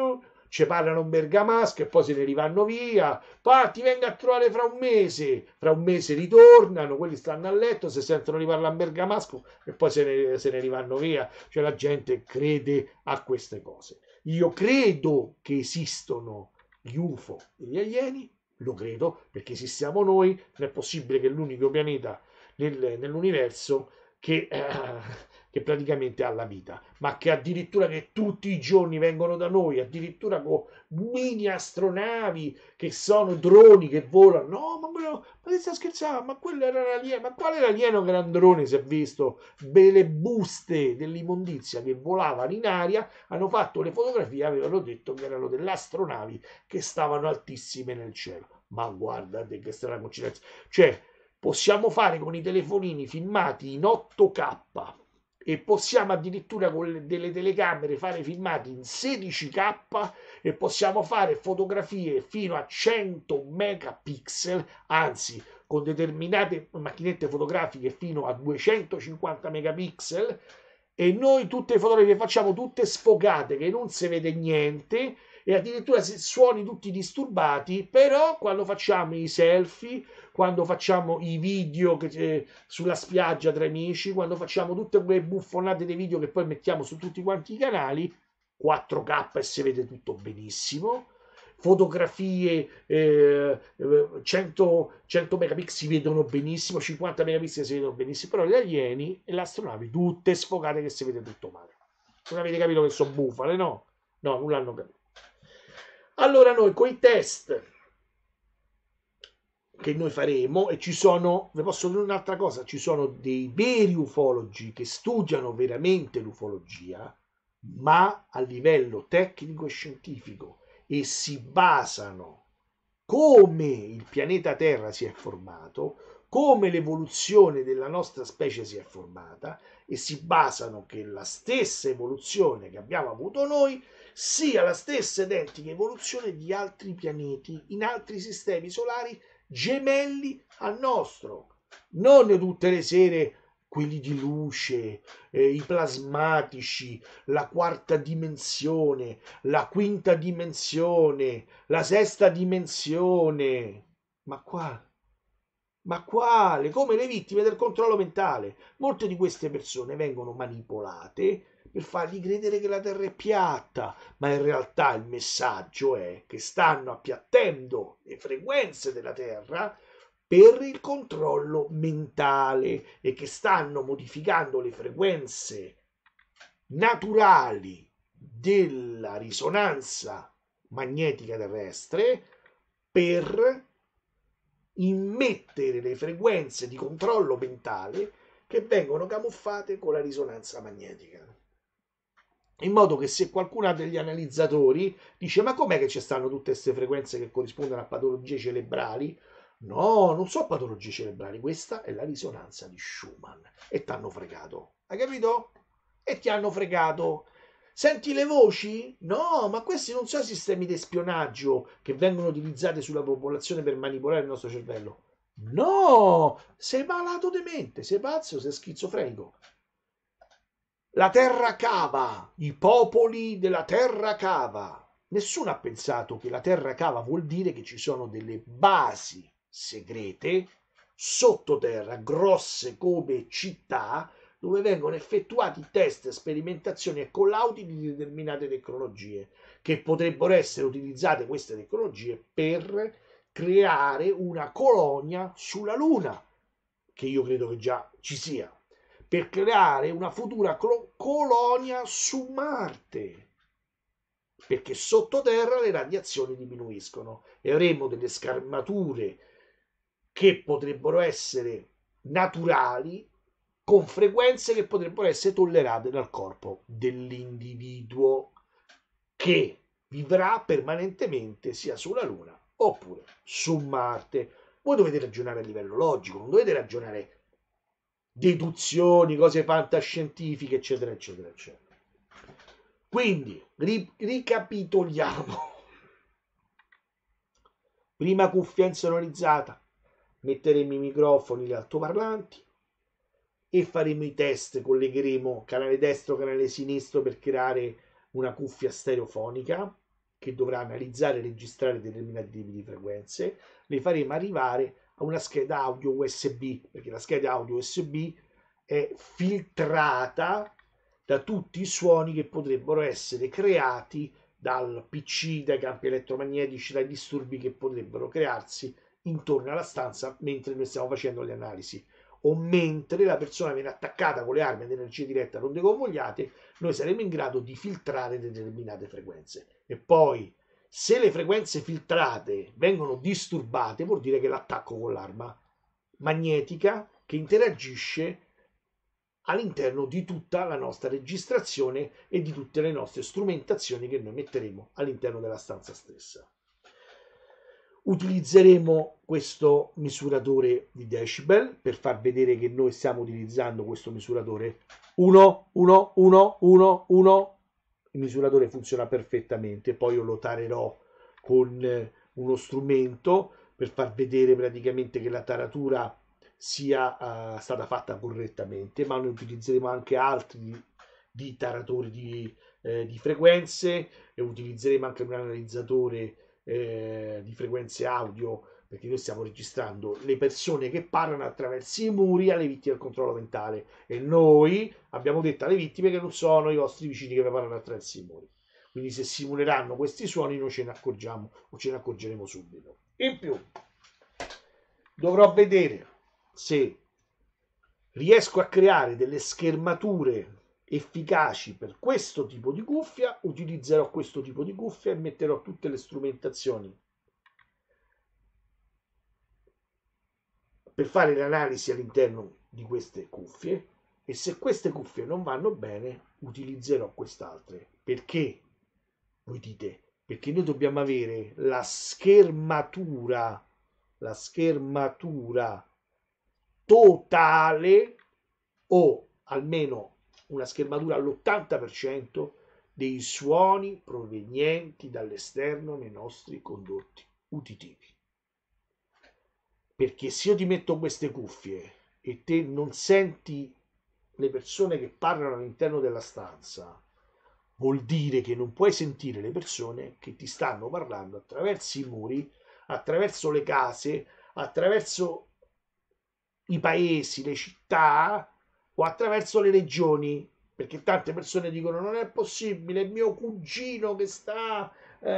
ci parlano un bergamasco e poi se ne rivanno via. Ah, ti venga a trovare fra un mese. Fra un mese ritornano, quelli stanno a letto, se sentono riparlare un bergamasco e poi se ne, se ne rivanno via. Cioè la gente crede a queste cose. Io credo che esistono gli UFO e gli alieni? Lo credo, perché esistiamo noi, non è possibile che l'unico pianeta nel, nell'universo che eh, che praticamente ha la vita, ma che addirittura che tutti i giorni vengono da noi, addirittura con mini astronavi che sono droni che volano. No, ma, quello, ma che sta scherzando? Ma quello era l'alieno, alieno, ma quale alieno che era un drone si è visto? Delle buste dell'immondizia che volavano in aria, hanno fatto le fotografie, avevano detto che erano delle astronavi che stavano altissime nel cielo. Ma guardate che strana coincidenza. Cioè, possiamo fare con i telefonini filmati in 8K e possiamo addirittura con delle telecamere fare filmati in 16K e possiamo fare fotografie fino a 100 megapixel, anzi con determinate macchinette fotografiche fino a 250 megapixel e noi tutte le fotografie facciamo tutte sfocate che non si vede niente e addirittura suoni tutti disturbati, però quando facciamo i selfie, quando facciamo i video che, eh, sulla spiaggia tra amici, quando facciamo tutte quelle buffonate dei video che poi mettiamo su tutti quanti i canali, 4K e si vede tutto benissimo fotografie eh, 100, eh, 100 megapixel si vedono benissimo, 50 megapixel si vedono benissimo, però gli alieni e le astronavi tutte sfogate che si vede tutto male. Non avete capito che sono bufale, no? No, non l'hanno capito. Allora noi con i test che noi faremo e ci sono, vi posso dire un'altra cosa, ci sono dei veri ufologi che studiano veramente l'ufologia, ma a livello tecnico e scientifico e si basano come il pianeta Terra si è formato, come l'evoluzione della nostra specie si è formata e si basano che la stessa evoluzione che abbiamo avuto noi sia la stessa identica evoluzione di altri pianeti in altri sistemi solari gemelli al nostro. Non tutte le sere quelli di luce, eh, i plasmatici, la quarta dimensione, la quinta dimensione, la sesta dimensione. Ma qua ma quale? Come le vittime del controllo mentale. Molte di queste persone vengono manipolate per fargli credere che la terra è piatta, ma in realtà il messaggio è che stanno appiattendo le frequenze della terra per il controllo mentale e che stanno modificando le frequenze naturali della risonanza magnetica terrestre per immettere le frequenze di controllo mentale che vengono camuffate con la risonanza magnetica in modo che se qualcuno degli analizzatori dice ma com'è che ci stanno tutte queste frequenze che corrispondono a patologie cerebrali? No, non so patologie cerebrali, questa è la risonanza di Schumann e ti hanno fregato, hai capito? E ti hanno fregato. Senti le voci? No, ma questi non sono sistemi di spionaggio che vengono utilizzati sulla popolazione per manipolare il nostro cervello. No, sei malato di mente, sei pazzo, sei schizofrenico. La terra cava, i popoli della terra cava. Nessuno ha pensato che la terra cava vuol dire che ci sono delle basi segrete sottoterra, grosse come città, dove vengono effettuati test, sperimentazioni e collaudi di determinate tecnologie, che potrebbero essere utilizzate queste tecnologie per creare una colonia sulla Luna, che io credo che già ci sia, per creare una futura colonia su Marte perché sottoterra le radiazioni diminuiscono e avremo delle scarmature che potrebbero essere naturali con frequenze che potrebbero essere tollerate dal corpo dell'individuo che vivrà permanentemente sia sulla Luna oppure su Marte. Voi dovete ragionare a livello logico, non dovete ragionare deduzioni, cose fantascientifiche, eccetera, eccetera, eccetera. Quindi, ri- ricapitoliamo. Prima cuffia insonorizzata, metteremo i microfoni, gli altoparlanti e faremo i test, collegheremo canale destro, canale sinistro per creare una cuffia stereofonica che dovrà analizzare e registrare determinati tipi di frequenze, le faremo arrivare a una scheda audio USB, perché la scheda audio USB è filtrata da tutti i suoni che potrebbero essere creati dal PC, dai campi elettromagnetici, dai disturbi che potrebbero crearsi intorno alla stanza mentre noi stiamo facendo le analisi o mentre la persona viene attaccata con le armi ad energia diretta non deconvogliate, noi saremo in grado di filtrare determinate frequenze. E poi se le frequenze filtrate vengono disturbate, vuol dire che l'attacco con l'arma magnetica che interagisce all'interno di tutta la nostra registrazione e di tutte le nostre strumentazioni che noi metteremo all'interno della stanza stessa. Utilizzeremo questo misuratore di decibel per far vedere che noi stiamo utilizzando questo misuratore 1, 1, 1, 1, 1, il misuratore funziona perfettamente, poi io lo tarerò con eh, uno strumento per far vedere praticamente che la taratura sia uh, stata fatta correttamente, ma noi utilizzeremo anche altri di taratori di, eh, di frequenze e utilizzeremo anche un analizzatore eh, di frequenze audio perché noi stiamo registrando le persone che parlano attraverso i muri alle vittime del controllo mentale e noi abbiamo detto alle vittime che non sono i vostri vicini che vi parlano attraverso i muri. Quindi se simuleranno questi suoni noi ce ne accorgiamo o ce ne accorgeremo subito. In più, dovrò vedere se riesco a creare delle schermature efficaci per questo tipo di cuffia, utilizzerò questo tipo di cuffia e metterò tutte le strumentazioni per fare l'analisi all'interno di queste cuffie e se queste cuffie non vanno bene utilizzerò quest'altre. Perché? Voi dite, perché noi dobbiamo avere la schermatura, la schermatura totale o almeno una schermatura all'80% dei suoni provenienti dall'esterno nei nostri condotti uditivi. Perché se io ti metto queste cuffie e te non senti le persone che parlano all'interno della stanza, vuol dire che non puoi sentire le persone che ti stanno parlando attraverso i muri, attraverso le case, attraverso i paesi, le città o attraverso le regioni, perché tante persone dicono non è possibile, mio cugino che sta eh,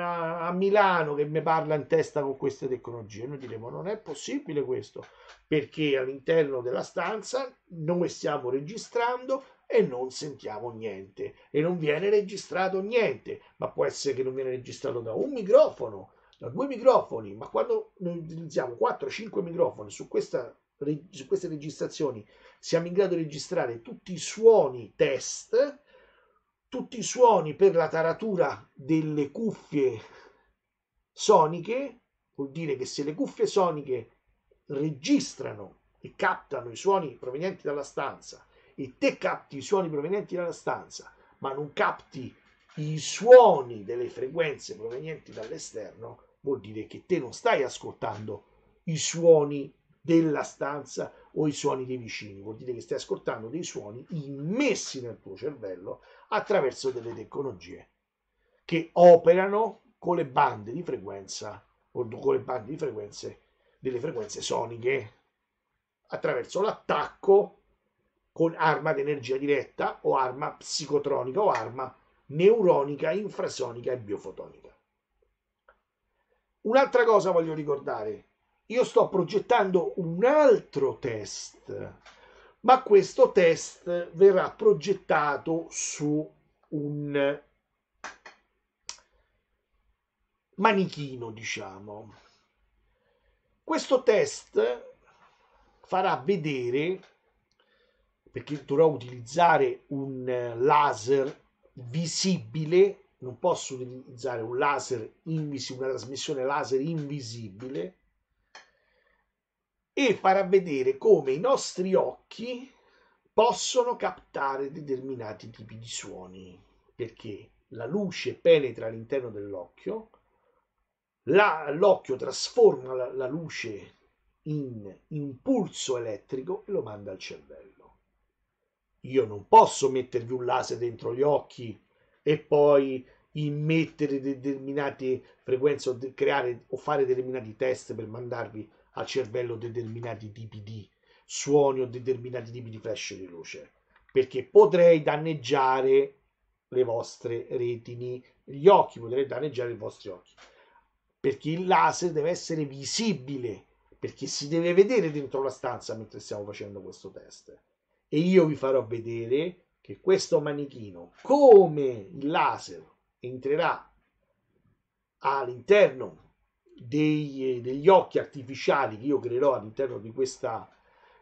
a Milano che mi parla in testa con queste tecnologie. Noi diremo non è possibile questo perché all'interno della stanza noi stiamo registrando e non sentiamo niente e non viene registrato niente, ma può essere che non viene registrato da un microfono, da due microfoni, ma quando noi utilizziamo 4-5 microfoni su, questa, su queste registrazioni siamo in grado di registrare tutti i suoni test tutti i suoni per la taratura delle cuffie soniche, vuol dire che se le cuffie soniche registrano e captano i suoni provenienti dalla stanza e te capti i suoni provenienti dalla stanza, ma non capti i suoni delle frequenze provenienti dall'esterno, vuol dire che te non stai ascoltando i suoni della stanza o i suoni dei vicini, vuol dire che stai ascoltando dei suoni immessi nel tuo cervello attraverso delle tecnologie che operano con le bande di frequenza o con le bande di frequenze delle frequenze soniche attraverso l'attacco con arma di energia diretta o arma psicotronica o arma neuronica, infrasonica e biofotonica. Un'altra cosa voglio ricordare io sto progettando un altro test, ma questo test verrà progettato su un manichino, diciamo. Questo test farà vedere, perché dovrò utilizzare un laser visibile, non posso utilizzare un laser invisibile, una trasmissione laser invisibile, e farà vedere come i nostri occhi possono captare determinati tipi di suoni, perché la luce penetra all'interno dell'occhio, la, l'occhio trasforma la, la luce in impulso elettrico e lo manda al cervello. Io non posso mettervi un laser dentro gli occhi e poi immettere determinate frequenze o creare o fare determinati test per mandarvi al cervello determinati tipi di suoni o determinati tipi di flash di luce, perché potrei danneggiare le vostre retini, gli occhi, potrei danneggiare i vostri occhi, perché il laser deve essere visibile, perché si deve vedere dentro la stanza mentre stiamo facendo questo test. E io vi farò vedere che questo manichino, come il laser entrerà all'interno dei, degli occhi artificiali che io creerò all'interno di questa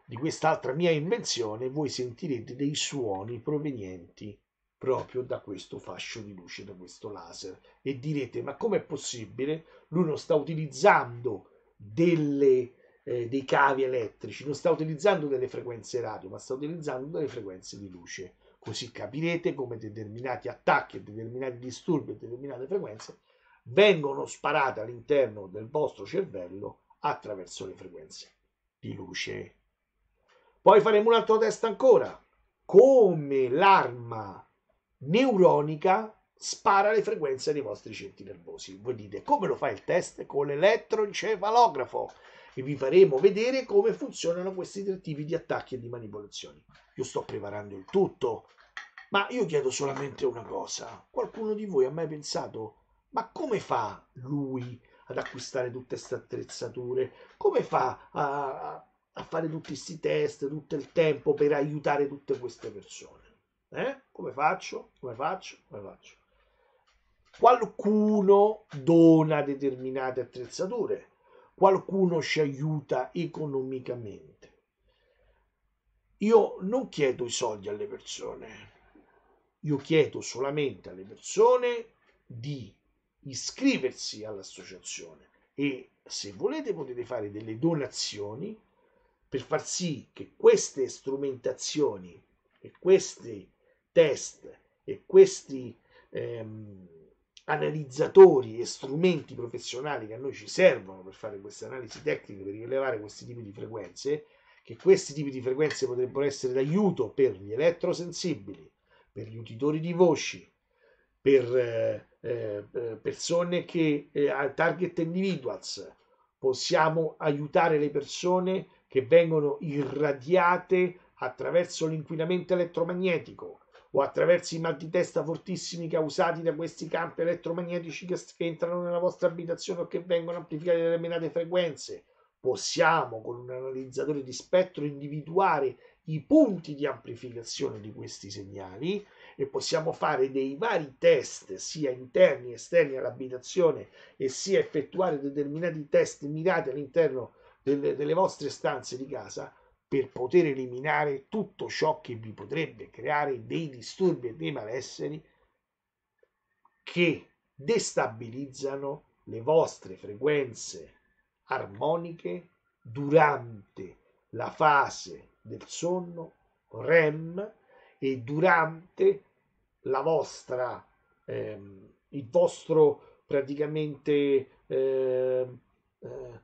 di quest'altra mia invenzione, voi sentirete dei suoni provenienti proprio da questo fascio di luce, da questo laser e direte ma com'è possibile? Lui non sta utilizzando delle, eh, dei cavi elettrici, non sta utilizzando delle frequenze radio, ma sta utilizzando delle frequenze di luce. Così capirete come determinati attacchi, determinati disturbi determinate frequenze vengono sparate all'interno del vostro cervello attraverso le frequenze di luce. Poi faremo un altro test ancora. Come l'arma neuronica spara le frequenze dei vostri centri nervosi. Voi dite come lo fa il test? Con l'elettroencefalografo e vi faremo vedere come funzionano questi tre tipi di attacchi e di manipolazioni. Io sto preparando il tutto, ma io chiedo solamente una cosa. Qualcuno di voi ha mai pensato ma come fa lui ad acquistare tutte queste attrezzature? Come fa a, a fare tutti questi test, tutto il tempo per aiutare tutte queste persone? Eh? Come faccio? Come faccio? Come faccio? Qualcuno dona determinate attrezzature, qualcuno ci aiuta economicamente. Io non chiedo i soldi alle persone, io chiedo solamente alle persone di iscriversi all'associazione e se volete potete fare delle donazioni per far sì che queste strumentazioni e questi test e questi ehm, analizzatori e strumenti professionali che a noi ci servono per fare queste analisi tecniche, per rilevare questi tipi di frequenze, che questi tipi di frequenze potrebbero essere d'aiuto per gli elettrosensibili, per gli uditori di voci, per eh, eh, persone che eh, target individuals, possiamo aiutare le persone che vengono irradiate attraverso l'inquinamento elettromagnetico o attraverso i mal di testa fortissimi causati da questi campi elettromagnetici che, entrano nella vostra abitazione o che vengono amplificati da determinate frequenze. Possiamo con un analizzatore di spettro individuare i punti di amplificazione di questi segnali e possiamo fare dei vari test sia interni esterni all'abitazione e sia effettuare determinati test mirati all'interno delle, delle vostre stanze di casa per poter eliminare tutto ciò che vi potrebbe creare dei disturbi e dei malesseri che destabilizzano le vostre frequenze armoniche durante la fase del sonno REM e durante la vostra, ehm, il vostro praticamente, eh, eh,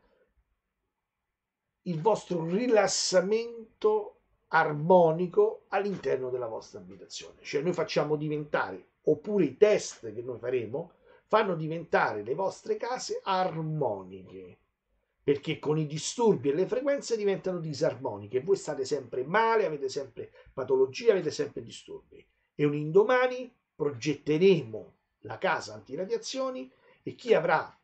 il vostro rilassamento armonico all'interno della vostra abitazione. Cioè noi facciamo diventare, oppure i test che noi faremo, fanno diventare le vostre case armoniche perché con i disturbi e le frequenze diventano disarmoniche. Voi state sempre male, avete sempre patologie, avete sempre disturbi. E un indomani progetteremo la casa antiradiazioni e chi avrà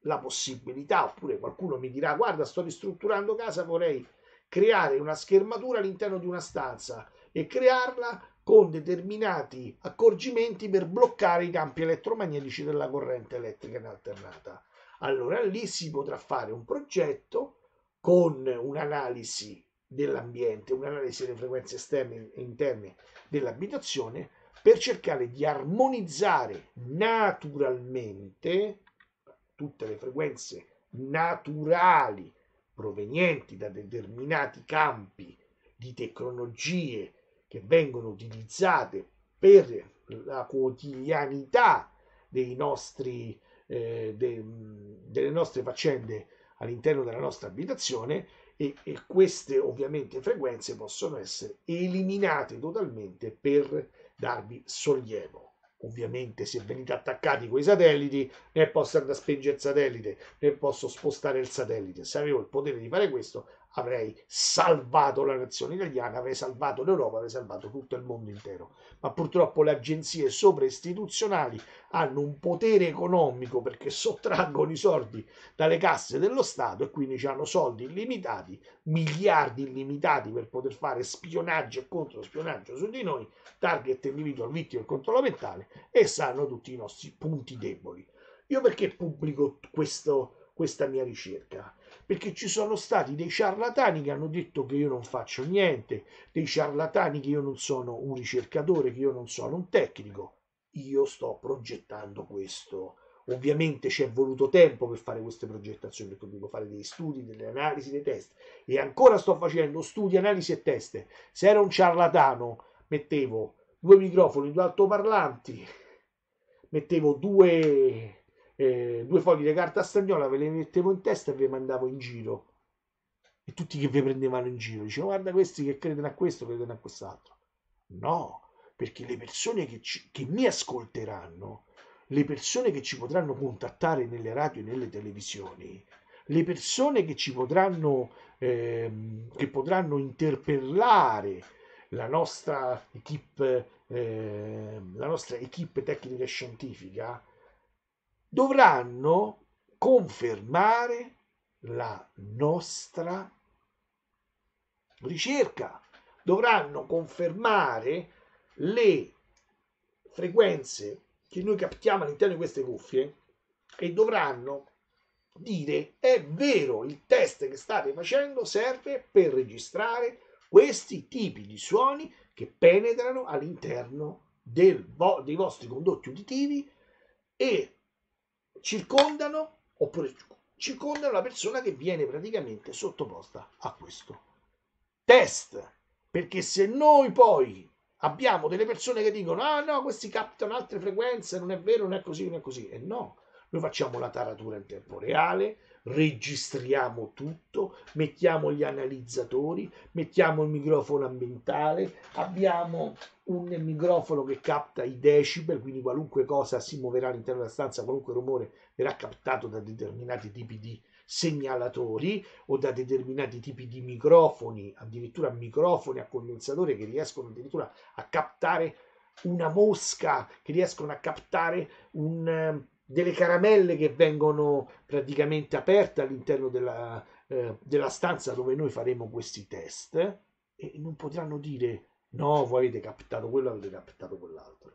la possibilità, oppure qualcuno mi dirà guarda sto ristrutturando casa, vorrei creare una schermatura all'interno di una stanza e crearla con determinati accorgimenti per bloccare i campi elettromagnetici della corrente elettrica in alternata allora lì si potrà fare un progetto con un'analisi dell'ambiente, un'analisi delle frequenze esterne e interne dell'abitazione per cercare di armonizzare naturalmente tutte le frequenze naturali provenienti da determinati campi di tecnologie che vengono utilizzate per la quotidianità dei nostri eh, de, delle nostre faccende all'interno della nostra abitazione e, e, queste ovviamente frequenze possono essere eliminate totalmente per darvi sollievo. Ovviamente se venite attaccati con i satelliti ne posso andare a spingere il satellite ne posso spostare il satellite. Se avevo il potere di fare questo avrei salvato la nazione italiana, avrei salvato l'Europa, avrei salvato tutto il mondo intero. Ma purtroppo le agenzie sovra-istituzionali hanno un potere economico perché sottraggono i soldi dalle casse dello Stato e quindi hanno soldi illimitati, miliardi illimitati per poter fare spionaggio e controspionaggio su di noi, target individual, vittima e controllo mentale e sanno tutti i nostri punti deboli. Io perché pubblico questo, questa mia ricerca? perché ci sono stati dei ciarlatani che hanno detto che io non faccio niente, dei ciarlatani che io non sono un ricercatore, che io non sono un tecnico. Io sto progettando questo. Ovviamente ci è voluto tempo per fare queste progettazioni, perché ho fare dei studi, delle analisi, dei test. E ancora sto facendo studi, analisi e test. Se ero un ciarlatano, mettevo due microfoni, due altoparlanti, mettevo due eh, due fogli di carta stagnola ve le mettevo in testa e ve le mandavo in giro e tutti che vi prendevano in giro dicevano guarda questi che credono a questo credono a quest'altro no perché le persone che, ci, che mi ascolteranno le persone che ci potranno contattare nelle radio e nelle televisioni le persone che ci potranno ehm, che potranno interpellare la nostra equip eh, la nostra equip tecnica e scientifica dovranno confermare la nostra ricerca, dovranno confermare le frequenze che noi captiamo all'interno di queste cuffie e dovranno dire è vero il test che state facendo serve per registrare questi tipi di suoni che penetrano all'interno vo- dei vostri condotti uditivi e circondano oppure circondano la persona che viene praticamente sottoposta a questo test. Perché se noi poi abbiamo delle persone che dicono ah no, questi captano altre frequenze, non è vero, non è così, non è così, e no, noi facciamo la taratura in tempo reale, registriamo tutto, mettiamo gli analizzatori, mettiamo il microfono ambientale, abbiamo un microfono che capta i decibel, quindi qualunque cosa si muoverà all'interno della stanza, qualunque rumore verrà captato da determinati tipi di segnalatori o da determinati tipi di microfoni, addirittura microfoni a condensatore che riescono addirittura a captare una mosca, che riescono a captare un delle caramelle che vengono praticamente aperte all'interno della, eh, della stanza dove noi faremo questi test e non potranno dire no, voi avete captato quello, avete captato quell'altro.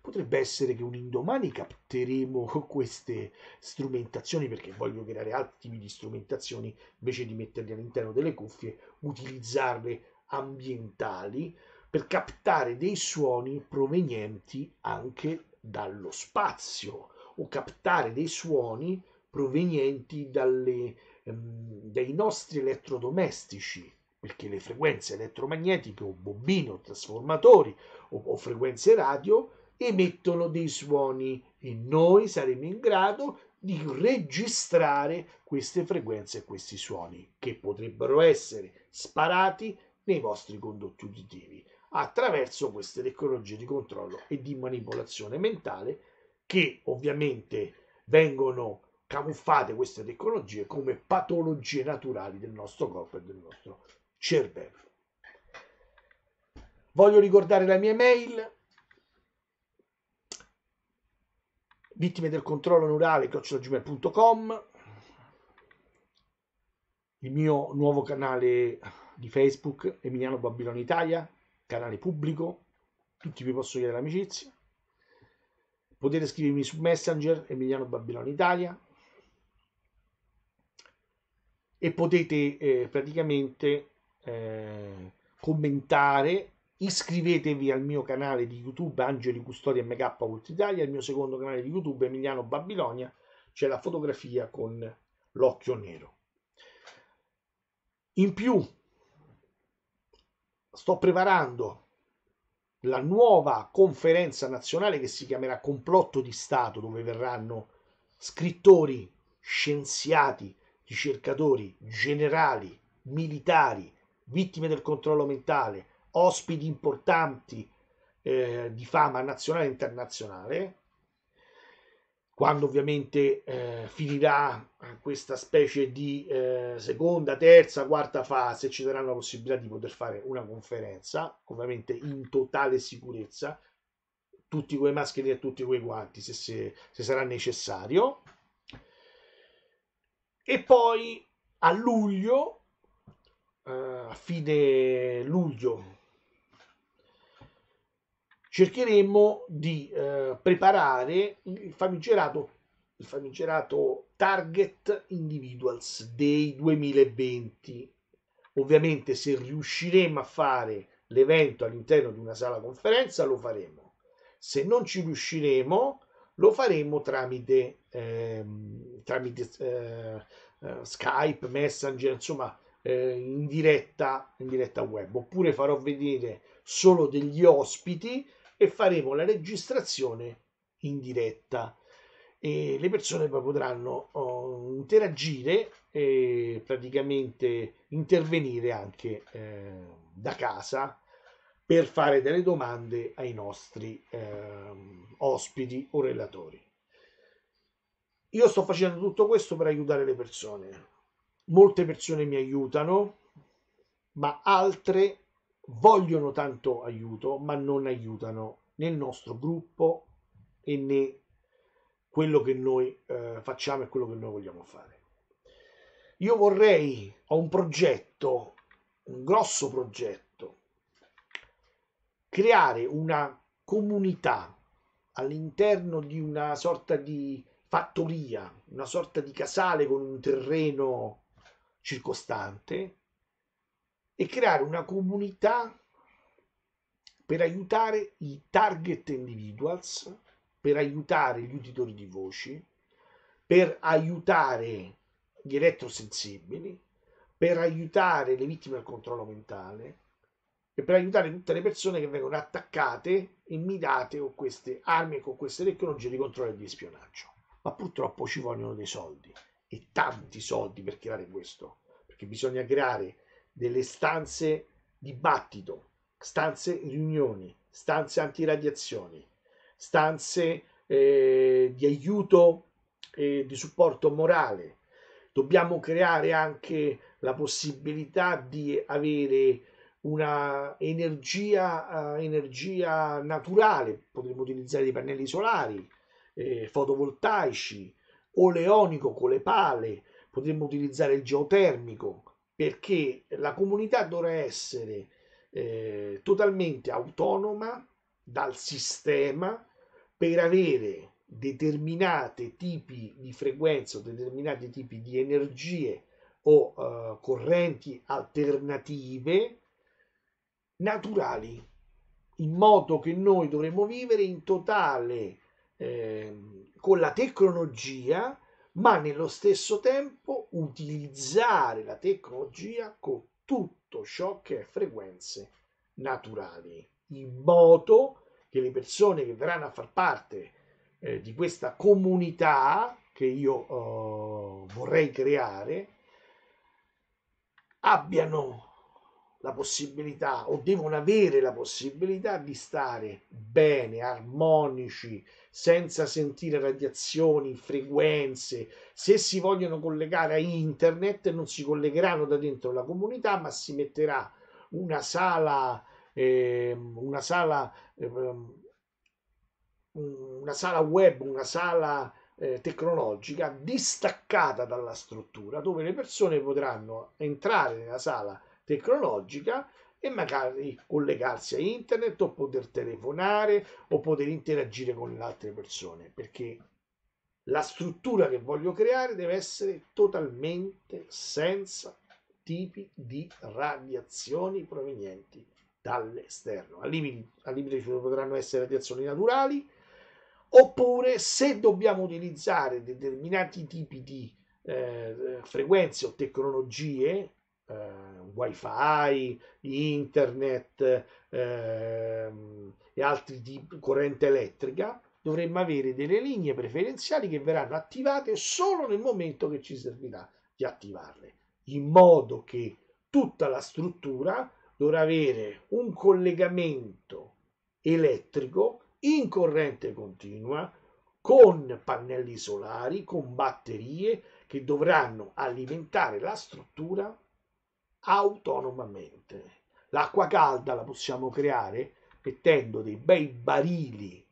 Potrebbe essere che un indomani capteremo queste strumentazioni perché voglio creare altri tipi di strumentazioni invece di metterle all'interno delle cuffie, utilizzarle ambientali per captare dei suoni provenienti anche dallo spazio, o captare dei suoni provenienti dalle, ehm, dai nostri elettrodomestici, perché le frequenze elettromagnetiche o bobine o trasformatori o, o frequenze radio emettono dei suoni e noi saremo in grado di registrare queste frequenze e questi suoni che potrebbero essere sparati nei vostri condotti uditivi attraverso queste tecnologie di controllo e di manipolazione mentale che ovviamente vengono camuffate queste tecnologie come patologie naturali del nostro corpo e del nostro cervello. Voglio ricordare la mia mail vittime del controllo neurale chiocciolagmail.com il mio nuovo canale di Facebook Emiliano Babilonia Italia, canale pubblico, tutti vi posso chiedere l'amicizia. Potete scrivermi su Messenger Emiliano Babilone Italia e potete eh, praticamente eh, commentare. Iscrivetevi al mio canale di YouTube Angeli Custodia MK Cult Italia, il mio secondo canale di YouTube Emiliano Babilonia, c'è la fotografia con l'occhio nero. In più sto preparando la nuova conferenza nazionale che si chiamerà Complotto di Stato, dove verranno scrittori, scienziati, ricercatori, generali, militari, vittime del controllo mentale, ospiti importanti eh, di fama nazionale e internazionale quando ovviamente eh, finirà eh, questa specie di eh, seconda, terza, quarta fase, ci darà la possibilità di poter fare una conferenza, ovviamente in totale sicurezza, tutti quei mascheri e tutti quei guanti se, se, se sarà necessario. E poi a luglio, eh, a fine luglio, cercheremo di eh, preparare il famigerato, il famigerato Target Individuals dei 2020. Ovviamente se riusciremo a fare l'evento all'interno di una sala conferenza lo faremo. Se non ci riusciremo lo faremo tramite, ehm, eh, tramite eh, Skype, Messenger, insomma eh, in diretta, in diretta web oppure farò vedere solo degli ospiti e faremo la registrazione in diretta e le persone poi potranno oh, interagire e praticamente intervenire anche eh, da casa per fare delle domande ai nostri eh, ospiti o relatori. Io sto facendo tutto questo per aiutare le persone. Molte persone mi aiutano, ma altre vogliono tanto aiuto, ma non aiutano né il nostro gruppo e né quello che noi eh, facciamo e quello che noi vogliamo fare. Io vorrei, ho un progetto, un grosso progetto, creare una comunità all'interno di una sorta di fattoria, una sorta di casale con un terreno circostante e creare una comunità per aiutare i target individuals, per aiutare gli uditori di voci, per aiutare gli elettrosensibili, per aiutare le vittime del controllo mentale e per aiutare tutte le persone che vengono attaccate e mirate con queste armi e con queste tecnologie di controllo e di spionaggio. Ma purtroppo ci vogliono dei soldi e tanti soldi per creare questo, perché bisogna creare delle stanze dibattito, stanze riunioni, stanze antiradiazioni, stanze eh, di aiuto e di supporto morale. Dobbiamo creare anche la possibilità di avere una energia, eh, energia naturale, potremmo utilizzare dei pannelli solari, eh, fotovoltaici, oleonico con le pale, potremmo utilizzare il geotermico, perché la comunità dovrà essere eh, totalmente autonoma dal sistema per avere determinati tipi di frequenza o determinati tipi di energie o eh, correnti alternative naturali, in modo che noi dovremo vivere in totale eh, con la tecnologia ma nello stesso tempo utilizzare la tecnologia con tutto ciò che è frequenze naturali, in modo che le persone che verranno a far parte eh, di questa comunità che io eh, vorrei creare abbiano la possibilità o devono avere la possibilità di stare bene, armonici, senza sentire radiazioni, frequenze. Se si vogliono collegare a internet non si collegheranno da dentro la comunità, ma si metterà una sala, eh, una sala, eh, una sala web, una sala eh, tecnologica distaccata dalla struttura, dove le persone potranno entrare nella sala tecnologica e magari collegarsi a internet o poter telefonare o poter interagire con le altre persone perché la struttura che voglio creare deve essere totalmente senza tipi di radiazioni provenienti dall'esterno. Al limite, al limite ci potranno essere radiazioni naturali, oppure se dobbiamo utilizzare determinati tipi di eh, frequenze o tecnologie Ehm, wifi, internet ehm, e altri di corrente elettrica, dovremmo avere delle linee preferenziali che verranno attivate solo nel momento che ci servirà di attivarle, in modo che tutta la struttura dovrà avere un collegamento elettrico in corrente continua con pannelli solari, con batterie che dovranno alimentare la struttura autonomamente. L'acqua calda la possiamo creare mettendo dei bei barili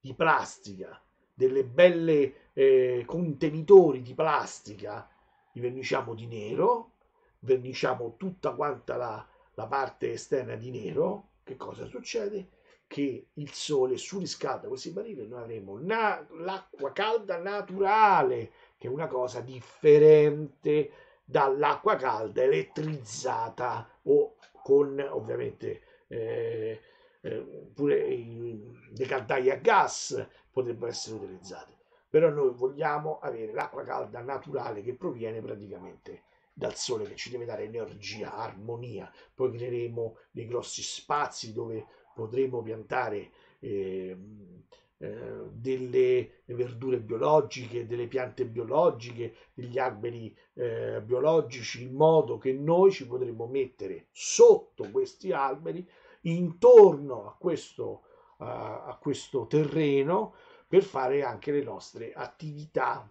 di plastica, delle belle eh, contenitori di plastica, li verniciamo di nero, verniciamo tutta quanta la, la parte esterna di nero. Che cosa succede? Che il sole surriscalda questi barili e noi avremo na- l'acqua calda naturale, che è una cosa differente dall'acqua calda elettrizzata o con ovviamente eh, eh, pure le caldaie a gas potrebbero essere utilizzate però noi vogliamo avere l'acqua calda naturale che proviene praticamente dal sole che ci deve dare energia, armonia poi creeremo dei grossi spazi dove potremo piantare eh, eh, delle verdure biologiche, delle piante biologiche, degli alberi eh, biologici, in modo che noi ci potremmo mettere sotto questi alberi, intorno a questo, uh, a questo terreno, per fare anche le nostre attività,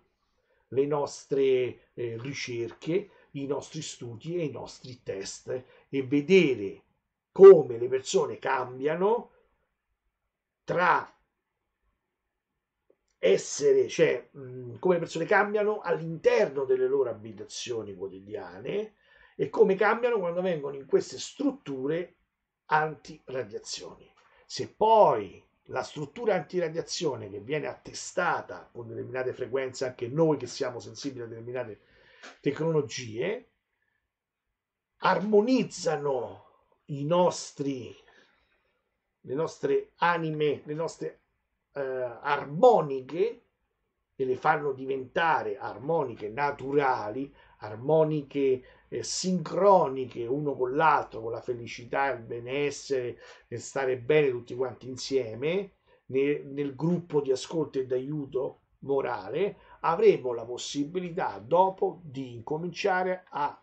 le nostre eh, ricerche, i nostri studi e i nostri test e vedere come le persone cambiano tra essere, cioè mh, come le persone cambiano all'interno delle loro abitazioni quotidiane e come cambiano quando vengono in queste strutture antiradiazioni. Se poi la struttura antiradiazione che viene attestata con determinate frequenze, anche noi che siamo sensibili a determinate tecnologie, armonizzano i nostri, le nostre anime, le nostre eh, armoniche e le fanno diventare armoniche naturali, armoniche eh, sincroniche uno con l'altro, con la felicità, il benessere, il stare bene tutti quanti insieme nel, nel gruppo di ascolto e d'aiuto morale, avremo la possibilità dopo di incominciare a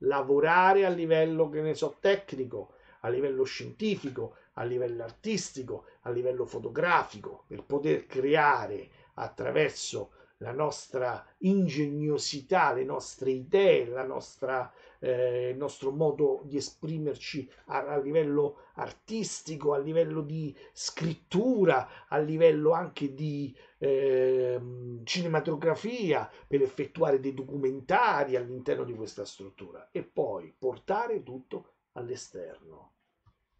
lavorare a livello che ne so tecnico, a livello scientifico, a livello artistico, a livello fotografico, per poter creare attraverso la nostra ingegnosità, le nostre idee, la nostra, eh, il nostro modo di esprimerci a, a, livello artistico, a livello di scrittura, a livello anche di eh, cinematografia, per effettuare dei documentari all'interno di questa struttura e poi portare tutto all'esterno.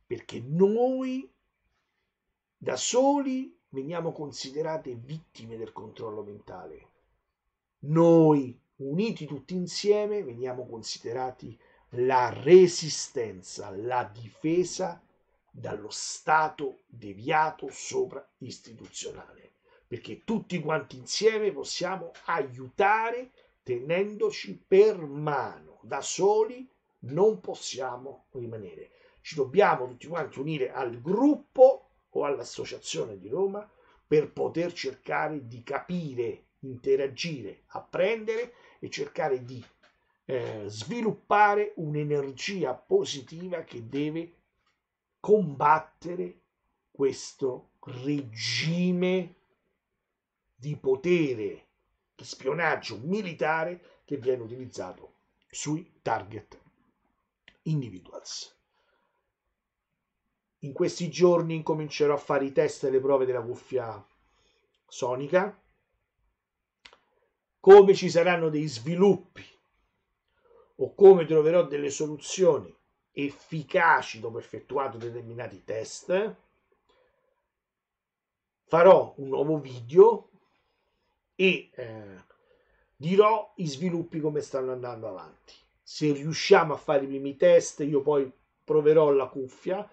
Perché noi da soli veniamo considerate vittime del controllo mentale. Noi, uniti tutti insieme, veniamo considerati la resistenza, la difesa dallo Stato deviato sopra istituzionale, perché tutti quanti insieme possiamo aiutare tenendoci per mano, da soli non possiamo rimanere, ci dobbiamo tutti quanti unire al gruppo o all'Associazione di Roma per poter cercare di capire, interagire, apprendere e cercare di eh, sviluppare un'energia positiva che deve combattere questo regime di potere, di spionaggio militare che viene utilizzato sui target individuals in questi giorni incomincerò a fare i test e le prove della cuffia sonica. Come ci saranno dei sviluppi o come troverò delle soluzioni efficaci dopo effettuato determinati test, farò un nuovo video e eh, dirò i sviluppi come stanno andando avanti. Se riusciamo a fare i primi test, io poi proverò la cuffia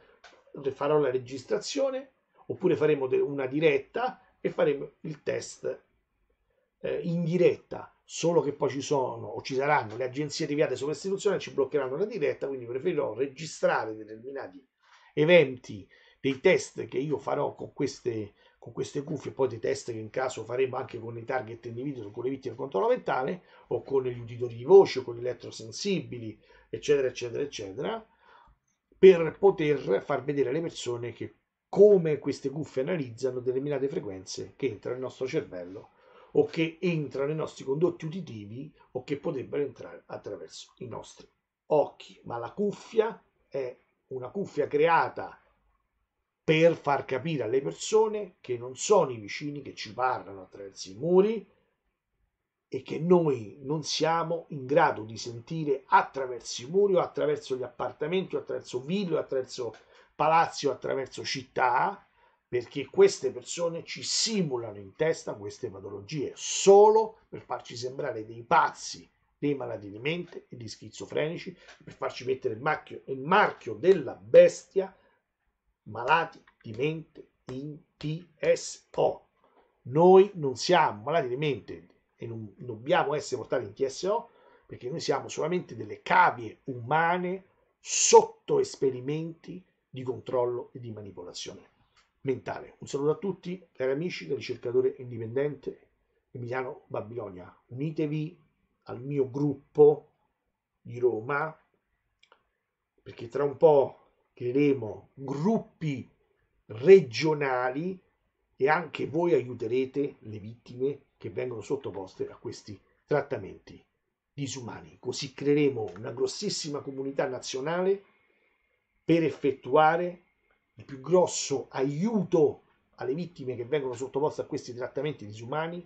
farò la registrazione oppure faremo una diretta e faremo il test eh, in diretta solo che poi ci sono o ci saranno le agenzie deviate sopra sovrastituzionali ci bloccheranno la diretta quindi preferirò registrare determinati eventi dei test che io farò con queste, con queste cuffie poi dei test che in caso faremo anche con i target individuo con le vittime del controllo mentale o con gli uditori di voce o con gli elettrosensibili eccetera eccetera eccetera per poter far vedere alle persone che come queste cuffie analizzano determinate frequenze che entrano nel nostro cervello o che entrano nei nostri condotti uditivi o che potrebbero entrare attraverso i nostri occhi. Ma la cuffia è una cuffia creata per far capire alle persone che non sono i vicini che ci parlano attraverso i muri, e che noi non siamo in grado di sentire attraverso i muri o attraverso gli appartamenti o attraverso ville o attraverso palazzi o attraverso città perché queste persone ci simulano in testa queste patologie solo per farci sembrare dei pazzi, dei malati di mente e di schizofrenici, per farci mettere il, marchio, il marchio della bestia malati di mente in TSO. Noi non siamo malati di mente e non dobbiamo essere portati in TSO perché noi siamo solamente delle cavie umane sotto esperimenti di controllo e di manipolazione mentale. Un saluto a tutti, cari amici del ricercatore indipendente Emiliano Babilonia. Unitevi al mio gruppo di Roma perché tra un po' creeremo gruppi regionali e anche voi aiuterete le vittime che vengono sottoposte a questi trattamenti disumani. Così creeremo una grossissima comunità nazionale per effettuare il più grosso aiuto alle vittime che vengono sottoposte a questi trattamenti disumani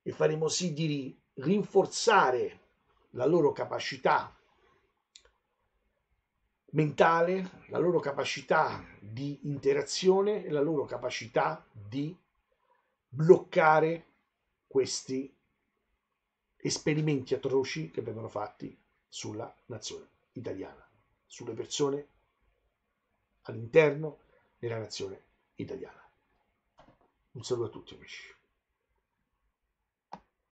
e faremo sì di rinforzare la loro capacità mentale, la loro capacità di interazione e la loro capacità di bloccare questi esperimenti atroci che vengono fatti sulla nazione italiana, sulle persone all'interno della nazione italiana. Un saluto a tutti amici.